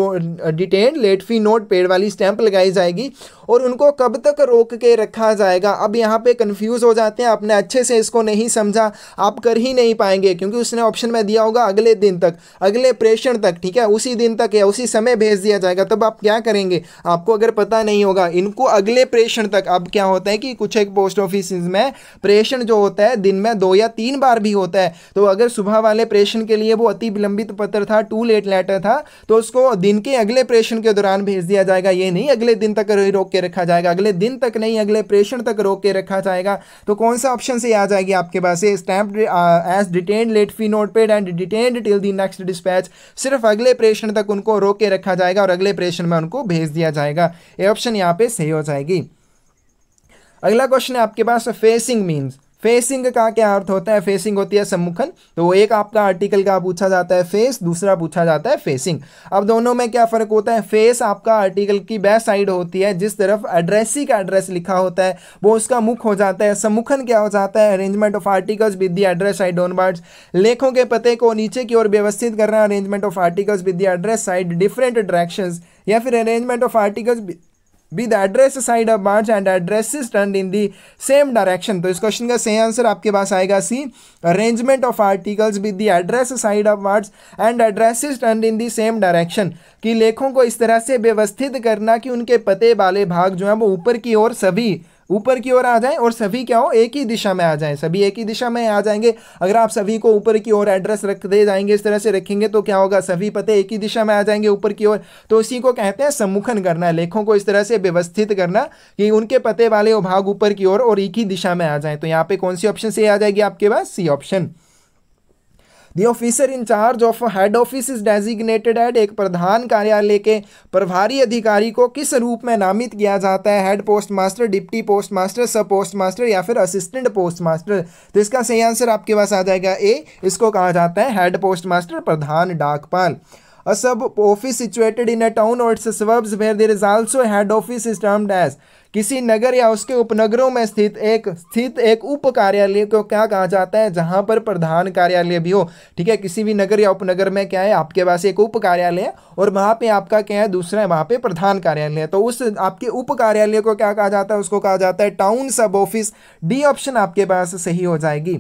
detain late fee not paid वाली स्टैंप लगाई जाएगी और उनको कब तक रोक के रखा जाएगा अब यहाँ पे कंफ्यूज हो जाते हैं आपने अच्छे से इसको नहीं समझा आप कर ही नहीं पाएंगे क्योंकि उसने ऑप्शन में दिया होगा अगले दिन तक अगले प्रेषण तक ठीक है उसी दिन तक या उसी समय भेज दिया जाएगा तब आप क्या करेंगे आपको अगर पता नहीं होगा इनको अगले प्रेषण तक अब क्या होता है कि कुछ एक पोस्ट ऑफिस में प्रेषण जो होता है दिन में दो या तीन बार भी होता है तो अगर सुबह वाले प्रेषण के लिए वो अति विलंबित पत्र था टू लेट लेटर था तो उसको दिन के अगले प्रेषण के दौरान भेज दिया जाएगा ये नहीं अगले दिन तक रोक के के रखा जाएगा अगले दिन तक नहीं अगले प्रेषण तक रोक के रखा जाएगा तो कौन सा ऑप्शन से आ जाएगी आपके पास stamp as detain late fee not paid and detain till the next dispatch सिर्फ अगले प्रेषण तक उनको रोक के रखा जाएगा और अगले प्रेषण में उनको भेज दिया जाएगा ये ऑप्शन यहाँ पे सही हो जाएगी अगला क्वेश्चन है आपके पास फेसिंग मीन्स फेसिंग का क्या अर्थ होता है फेसिंग होती है सम्मुखन तो एक आपका आर्टिकल का पूछा जाता है फेस दूसरा पूछा जाता है फेसिंग अब दोनों में क्या फ़र्क होता है फेस आपका आर्टिकल की बैक साइड होती है जिस तरफ एड्रेसी का एड्रेस लिखा होता है वो उसका मुख हो जाता है सम्मुखन क्या हो जाता है arrangement of articles with the address side onwards लेखों के पते को नीचे की ओर व्यवस्थित करना arrangement of articles with the address side different directions या फिर arrangement of articles be the address side of march and address is turn in the same direction तो इस क्वेश्चन का सेम आंसर आपके पास आएगा C arrangement of articles with the address side of march and address is turn in the same direction कि लेखों को इस तरह से व्यवस्थित करना कि उनके पते वाले भाग जो हैं वो ऊपर की ओर सभी ऊपर की ओर आ जाएं और सभी क्या हो एक ही दिशा में आ जाएं सभी एक ही दिशा में आ जाएंगे अगर आप सभी को ऊपर की ओर एड्रेस रख दे जाएंगे इस तरह से रखेंगे तो क्या होगा सभी पते एक ही दिशा में आ जाएंगे ऊपर की ओर तो इसी को कहते हैं सम्मुखन करना लेखों को इस तरह से व्यवस्थित करना कि उनके पते वाले भाग ऊपर की ओर और, और एक ही दिशा में आ जाए तो यहाँ पे कौन सी ऑप्शन सी आ जाएगी आपके पास C option the officer incharge of head office is designated as एक प्रधान कार्यालय के प्रभारी अधिकारी को किस रूप में नामित किया जाता है head post master deputy post master sub post master या फिर असिस्टेंट पोस्ट मास्टर तो इसका सही आंसर आपके पास आ जाएगा ए इसको कहा जाता है हेड पोस्ट मास्टर प्रधान डाकपाल a sub office situated in a town or its suburbs where there is also a head office किसी नगर या उसके उपनगरों में स्थित एक स्थित एक उप कार्यालय को क्या कहा जाता है जहां पर प्रधान कार्यालय भी हो ठीक है किसी भी नगर या उपनगर में क्या है आपके पास एक उप कार्यालय है और वहां पे आपका क्या है दूसरा है वहां पे प्रधान कार्यालय है तो उस आपके उप कार्यालय को क्या कहा जाता है उसको कहा जाता है टाउन सब ऑफिस डी ऑप्शन आपके पास सही हो जाएगी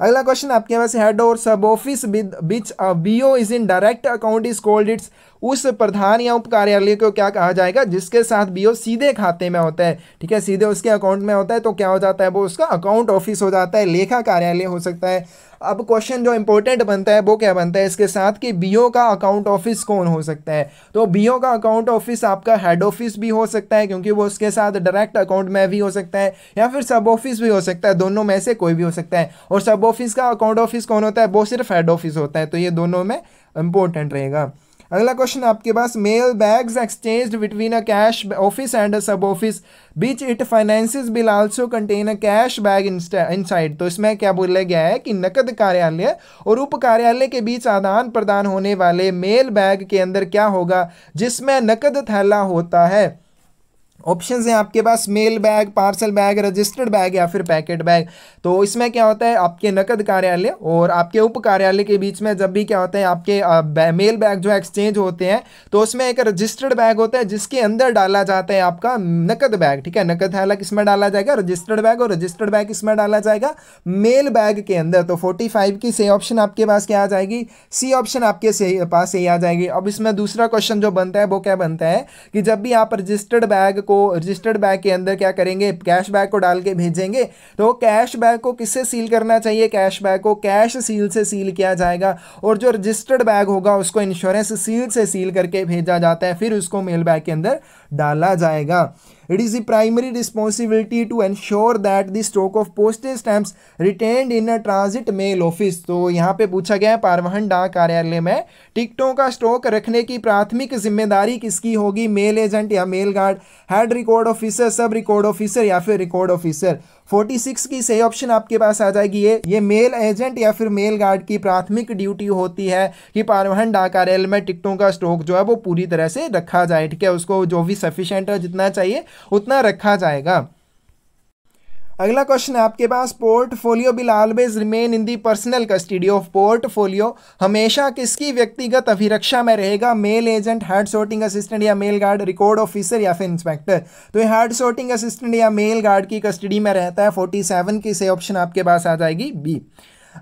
अगला क्वेश्चन आपके पास हेड और sub office with B BO is in direct account is called its उस प्रधान या उप कार्यालय को क्या कहा जाएगा जिसके साथ बीओ सीधे खाते में होता है ठीक है सीधे उसके अकाउंट में होता है तो क्या हो जाता है वो उसका अकाउंट ऑफिस हो जाता है लेखा कार्यालय हो सकता है अब क्वेश्चन जो इंपॉर्टेंट बनता है वो क्या बनता है इसके साथ कि बीओ का अकाउंट ऑफिस कौन हो सकता है तो बीओ का अकाउंट ऑफिस आपका हेड ऑफिस भी हो सकता है क्योंकि वो उसके साथ डायरेक्ट अकाउंट में भी हो सकता है या फिर सब ऑफिस भी हो सकता है दोनों में से कोई भी हो सकता है और सब ऑफिस का अकाउंट ऑफिस कौन होता है वो सिर्फ हेड ऑफिस होता है तो ये दोनों में इंपॉर्टेंट रहेगा अगला क्वेश्चन आपके पास mail bags exchange between a cash office and a sub office which it finances will also contain a cash bag inside तो इसमें क्या बोला गया है कि नकद कार्यालय और उप कार्यालय के बीच आदान प्रदान होने वाले मेल बैग के अंदर क्या होगा जिसमें नकद थैला होता है ऑप्शन हैं आपके पास mail bag parcel bag registered bag या फिर पैकेट बैग तो इसमें क्या होता है आपके नकद कार्यालय और आपके उप कार्यालय के बीच में जब भी क्या होता है आपके मेल बैग जो एक्सचेंज होते हैं तो उसमें एक रजिस्टर्ड बैग होता है जिसके अंदर डाला जाता है आपका नकद बैग ठीक है नकद थैला किसमें डाला जाएगा रजिस्टर्ड बैग और रजिस्टर्ड बैग इसमें डाला जाएगा मेल बैग के अंदर तो फोर्टी फाइव की से ऑप्शन आपके पास क्या आ जाएगी सी ऑप्शन आपके पास यही आ जाएगी अब इसमें दूसरा क्वेश्चन जो बनता है वो क्या बनता है कि जब भी आप रजिस्टर्ड बैग को आपको रजिस्टर्ड बैग के अंदर क्या करेंगे कैश बैग को डाल के भेजेंगे तो कैश बैग को किससे सील करना चाहिए कैश बैग को कैश सील से सील किया जाएगा और जो रजिस्टर्ड बैग होगा उसको इंश्योरेंस सील से सील करके भेजा जाता है फिर उसको मेल बैग के अंदर डाला जाएगा it is the primary responsibility to ensure that the stock of postage stamps retained in a transit mail office तो यहाँ पे पूछा गया है पारवहन डाक कार्यालय में टिकटों का स्टॉक रखने की प्राथमिक जिम्मेदारी किसकी होगी मेल एजेंट या mail guard head record officer sub record officer या फिर रिकॉर्ड ऑफिसर फोर्टी सिक्स की सही ऑप्शन आपके पास आ जाएगी ये ये मेल एजेंट या फिर मेल गार्ड की प्राथमिक ड्यूटी होती है कि परिवहन डाक कार्यालय में टिकटों का स्टॉक जो है वो पूरी तरह से रखा जाए ठीक है उसको जो भी सफिशेंट है जितना चाहिए उतना रखा जाएगा अगला क्वेश्चन है आपके पास portfolio will always remain in the personal custody of portfolio हमेशा किसकी व्यक्तिगत अभिरक्षा में रहेगा mail agent hard sorting assistant या मेल गार्ड रिकॉर्ड ऑफिसर या फिर इंस्पेक्टर तो ये हार्ड सोर्टिंग असिस्टेंट या मेल गार्ड की कस्टडी में रहता है फोर्टी सेवन की से ऑप्शन आपके पास आ जाएगी बी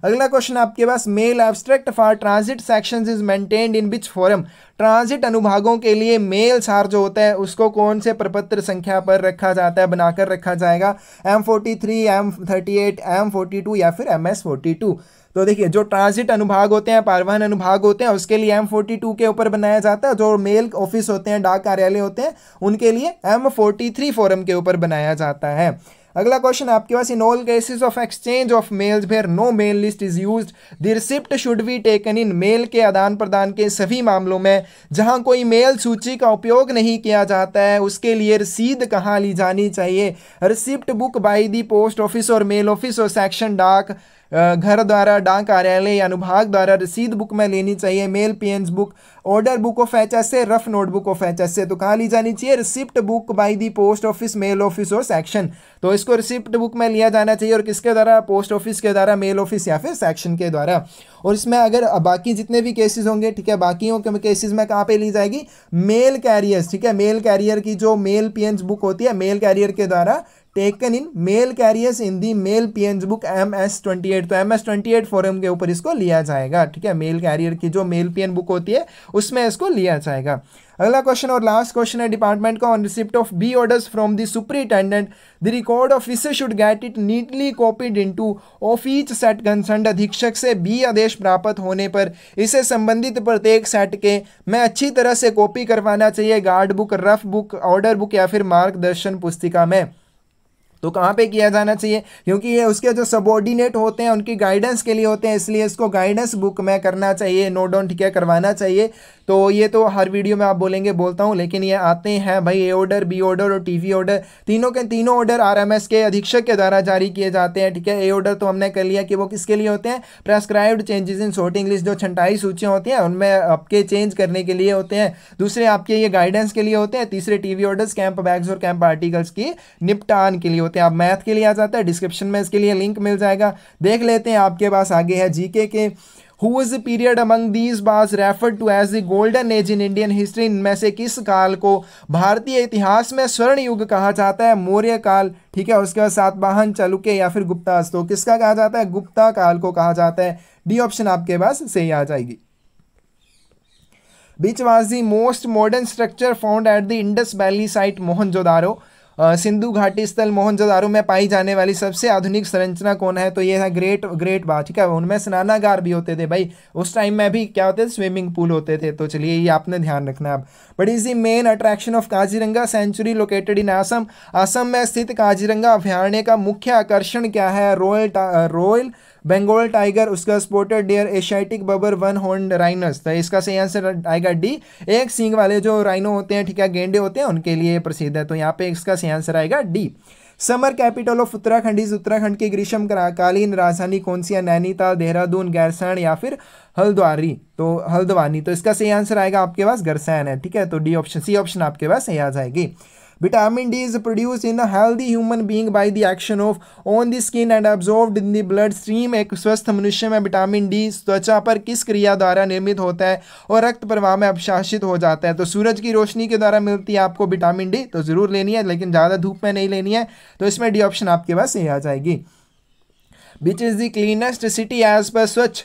अगला क्वेश्चन आपके पास mail abstract for transit sections is maintained in which form transit अनुभागों के लिए मेल सार जो होता है उसको कौन से प्रपत्र संख्या पर रखा जाता है बनाकर रखा जाएगा M forty three M thirty eight M forty two या फिर एम एस फोर्टी टू तो देखिए जो ट्रांजिट अनुभाग होते हैं पारवाहन अनुभाग होते हैं उसके लिए एम फोर्टी टू के ऊपर बनाया जाता है जो मेल ऑफिस होते हैं डाक कार्यालय होते हैं उनके लिए एम फोर्टी थ्री फॉरम के ऊपर बनाया जाता है अगला क्वेश्चन आपके पास in all cases of exchange of mails where no mail list is used the receipt should be taken in mail के आदान प्रदान के सभी मामलों में जहां कोई मेल सूची का उपयोग नहीं किया जाता है उसके लिए रसीद कहाँ ली जानी चाहिए receipt book by the post office और मेल ऑफिस और सेक्शन डाक घर द्वारा डाक कार्यालय या अनुभाग द्वारा रसीद बुक में लेनी चाहिए mail pens book order book of H S से rough notebook of H S से तो कहाँ ली जानी चाहिए receipt book by the post office mail office और सेक्शन तो इसको रिसिप्ट बुक में लिया जाना चाहिए और किसके द्वारा पोस्ट ऑफिस के द्वारा मेल ऑफिस या फिर सेक्शन के द्वारा और इसमें अगर बाकी जितने भी केसेस होंगे ठीक है बाकियों के केसेस में कहाँ पे ली जाएगी मेल कैरियर्स ठीक है मेल कैरियर की जो मेल पी बुक होती है मेल कैरियर के द्वारा taken in mail carriers in the mail P N book M S twenty eight तो M S twenty eight form के ऊपर इसको लिया जाएगा ठीक है मेल कैरियर की जो मेल एन बुक होती है उसमें इसको लिया जाएगा अगला क्वेश्चन और लास्ट क्वेश्चन है डिपार्टमेंट का on receipt of B orders from the superintendent the record officer should get it neatly copied into of each set concern अधीक्षक से बी आदेश प्राप्त होने पर इसे संबंधित प्रत्येक सेट के में अच्छी तरह से कॉपी करवाना चाहिए guard book rough book order book या फिर मार्गदर्शन पुस्तिका में तो कहाँ पे किया जाना चाहिए क्योंकि ये उसके जो सबॉर्डिनेट होते हैं उनकी गाइडेंस के लिए होते हैं इसलिए इसको गाइडेंस बुक में करना चाहिए नोट डाउन ठीक है करवाना चाहिए तो ये तो हर वीडियो में आप बोलेंगे बोलता हूँ लेकिन ये आते हैं भाई ए ऑर्डर बी ऑर्डर और टीवी ऑर्डर तीनों के तीनों ऑर्डर आरएमएस के अधीक्षक के द्वारा जारी किए जाते हैं ठीक है ए ऑर्डर तो हमने कर लिया कि वो किसके लिए होते हैं prescribed changes in short English जो छंटाई सूचियाँ होती हैं उनमें आपके चेंज करने के लिए होते हैं दूसरे आपके ये गाइडेंस के लिए होते हैं तीसरे टी ऑर्डर्स कैंप बैग्स और कैंप आर्टिकल्स की निपटान के लिए होते हैं आप मैथ के लिए आ जाता है डिस्क्रिप्शन में इसके लिए लिंक मिल जाएगा देख लेते हैं आपके पास आगे है जीके के who is the period among these was referred to as the golden age in Indian history इनमें से किस काल को भारतीय इतिहास में स्वर्ण युग कहा जाता है मौर्य काल ठीक है उसके बाद सातवाहन चलुके या फिर गुप्ता तो किसका कहा जाता है गुप्ता काल को कहा जाता है डी ऑप्शन आपके पास सही आ जाएगी which was the most modern structure found at the Indus valley site Mohenjodaro सिंधु घाटी स्थल मोहनजोदारो में पाई जाने वाली सबसे आधुनिक संरचना कौन है तो ये है ग्रेट ग्रेट बात ठीक है उनमें स्नानागार भी होते थे भाई उस टाइम में भी क्या होते थे स्विमिंग पूल होते थे तो चलिए ये आपने ध्यान रखना अब what is the main attraction of Kaziranga sanctuary located in Assam Assam में स्थित काजीरंगा अभ्यारण्य का मुख्य आकर्षण क्या है रॉयल रॉयल बेंगोल टाइगर उसका स्पोर्टेड डियर एशियाटिक बबर वन हॉर्न राइनस तो इसका सही आंसर आएगा डी एक सींग वाले जो राइनो होते हैं ठीक है गेंडे होते हैं उनके लिए प्रसिद्ध है तो यहाँ पे इसका सही आंसर आएगा D summer capital of Uttarakhand is Uttarakhand की ग्रीष्मकालीन राजधानी कौन सी है नैनीताल देहरादून गैरसैन या फिर हल्द्वारी तो हल्द्वानी तो इसका सही आंसर आएगा आपके पास गरसैन है ठीक है तो डी ऑप्शन सी ऑप्शन आपके पास सही आ जाएगी Vitamin D is produced in a healthy human being by the action of on the skin and absorbed in the blood stream एक स्वस्थ मनुष्य में विटामिन डी त्वचा पर किस क्रिया द्वारा निर्मित होता है और रक्त प्रवाह में अपशासित हो जाता है तो सूरज की रोशनी के द्वारा मिलती है आपको विटामिन डी तो ज़रूर लेनी है लेकिन ज़्यादा धूप में नहीं लेनी है तो इसमें डी ऑप्शन आपके पास ये आ जाएगी which is the cleanest city as per Swachh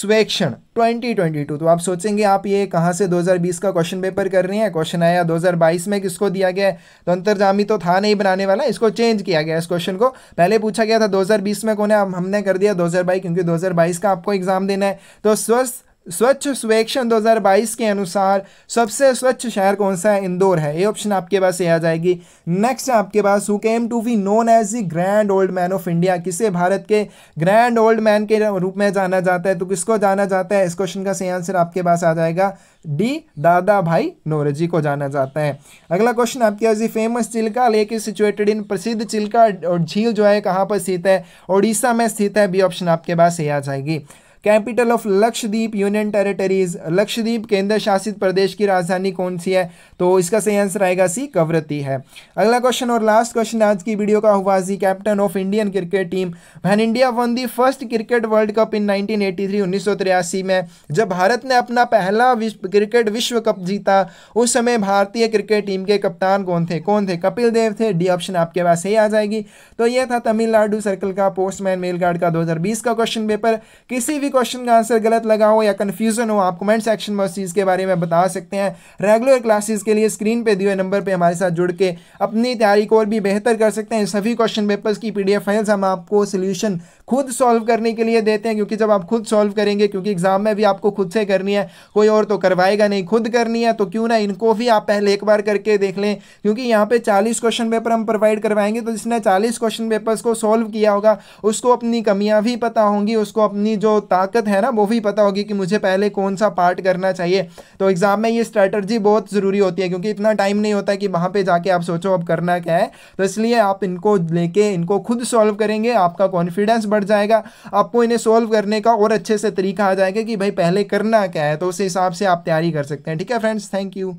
स्वेक्षण 2022 तो आप सोचेंगे आप ये कहाँ से 2020 का क्वेश्चन पेपर कर रहे हैं क्वेश्चन आया 2022 में किसको दिया गया है तो अंतर्जामी तो था नहीं बनाने वाला इसको चेंज किया गया इस क्वेश्चन को पहले पूछा गया था 2020 में कौन है हमने कर दिया 2022 क्योंकि 2022 का आपको एग्जाम देना है तो स्वस्थ स्वच्छ स्वेक्षण 2022 के अनुसार सबसे स्वच्छ शहर कौन सा है इंदौर है ये ऑप्शन आपके पास ये आ जाएगी नेक्स्ट आपके पास who came to be known as the grand old man of India किसे भारत के ग्रैंड ओल्ड मैन के रूप में जाना जाता है तो किसको जाना जाता है इस क्वेश्चन का सही आंसर आपके पास आ जाएगा डी दादा भाई नोरजी को जाना जाता है अगला क्वेश्चन आपके पास famous Chilka lake is situated in प्रसिद्ध चिल्का और झील जो है कहाँ पर स्थित है उड़ीसा में स्थित है बी ऑप्शन आपके पास ये आ जाएगी capital of Lakshadweep union territories Lakshadweep केंद्र शासित प्रदेश की राजधानी कौन सी है तो इसका सही आंसर आएगा सी कवरती है अगला क्वेश्चन और लास्ट क्वेश्चन आज की वीडियो का हुआ जी captain of Indian cricket team when India won the first cricket world cup in 1983 में जब भारत ने अपना पहला क्रिकेट विश्व कप जीता उस समय भारतीय क्रिकेट टीम के कप्तान कौन थे कौन थे कपिल देव थे डी ऑप्शन आपके पास सही आ जाएगी तो यह था तमिलनाडु सर्कल का पोस्टमैन मेल गार्ड का 2020 का क्वेश्चन पेपर किसी भी क्वेश्चन का आंसर गलत लगा हो या कन्फ्यूजन हो आप कमेंट सेक्शन में उस चीज़ के बारे में बता सकते हैं रेगुलर क्लासेस के लिए स्क्रीन पे दिए नंबर पे हमारे साथ जुड़ के अपनी तैयारी को और भी बेहतर कर सकते हैं सभी क्वेश्चन पेपर्स की पी फाइल्स हम आपको सोल्यूशन खुद सॉल्व करने के लिए देते हैं क्योंकि जब आप खुद सॉल्व करेंगे क्योंकि एग्ज़ाम में भी आपको खुद से करनी है कोई और तो करवाएगा नहीं खुद करनी है तो क्यों ना इनको भी आप पहले एक बार करके देख लें क्योंकि यहाँ पे चालीस क्वेश्चन पेपर हम प्रोवाइड करवाएंगे तो जिसने चालीस क्वेश्चन पेपर्स को सॉल्व किया होगा उसको अपनी कमियाँ भी पता होंगी उसको अपनी जो ता ताकत है ना वो भी पता होगी कि मुझे पहले कौन सा पार्ट करना चाहिए तो एग्ज़ाम में ये स्ट्रैटर्जी बहुत ज़रूरी होती है क्योंकि इतना टाइम नहीं होता कि वहाँ पर जाके आप सोचो अब करना क्या है तो इसलिए आप इनको लेके इनको खुद सॉल्व करेंगे आपका कॉन्फिडेंस बढ़ जाएगा आपको इन्हें सॉल्व करने का और अच्छे से तरीका आ जाएगा कि भाई पहले करना क्या है तो उस हिसाब से आप तैयारी कर सकते हैं ठीक है फ्रेंड्स थैंक यू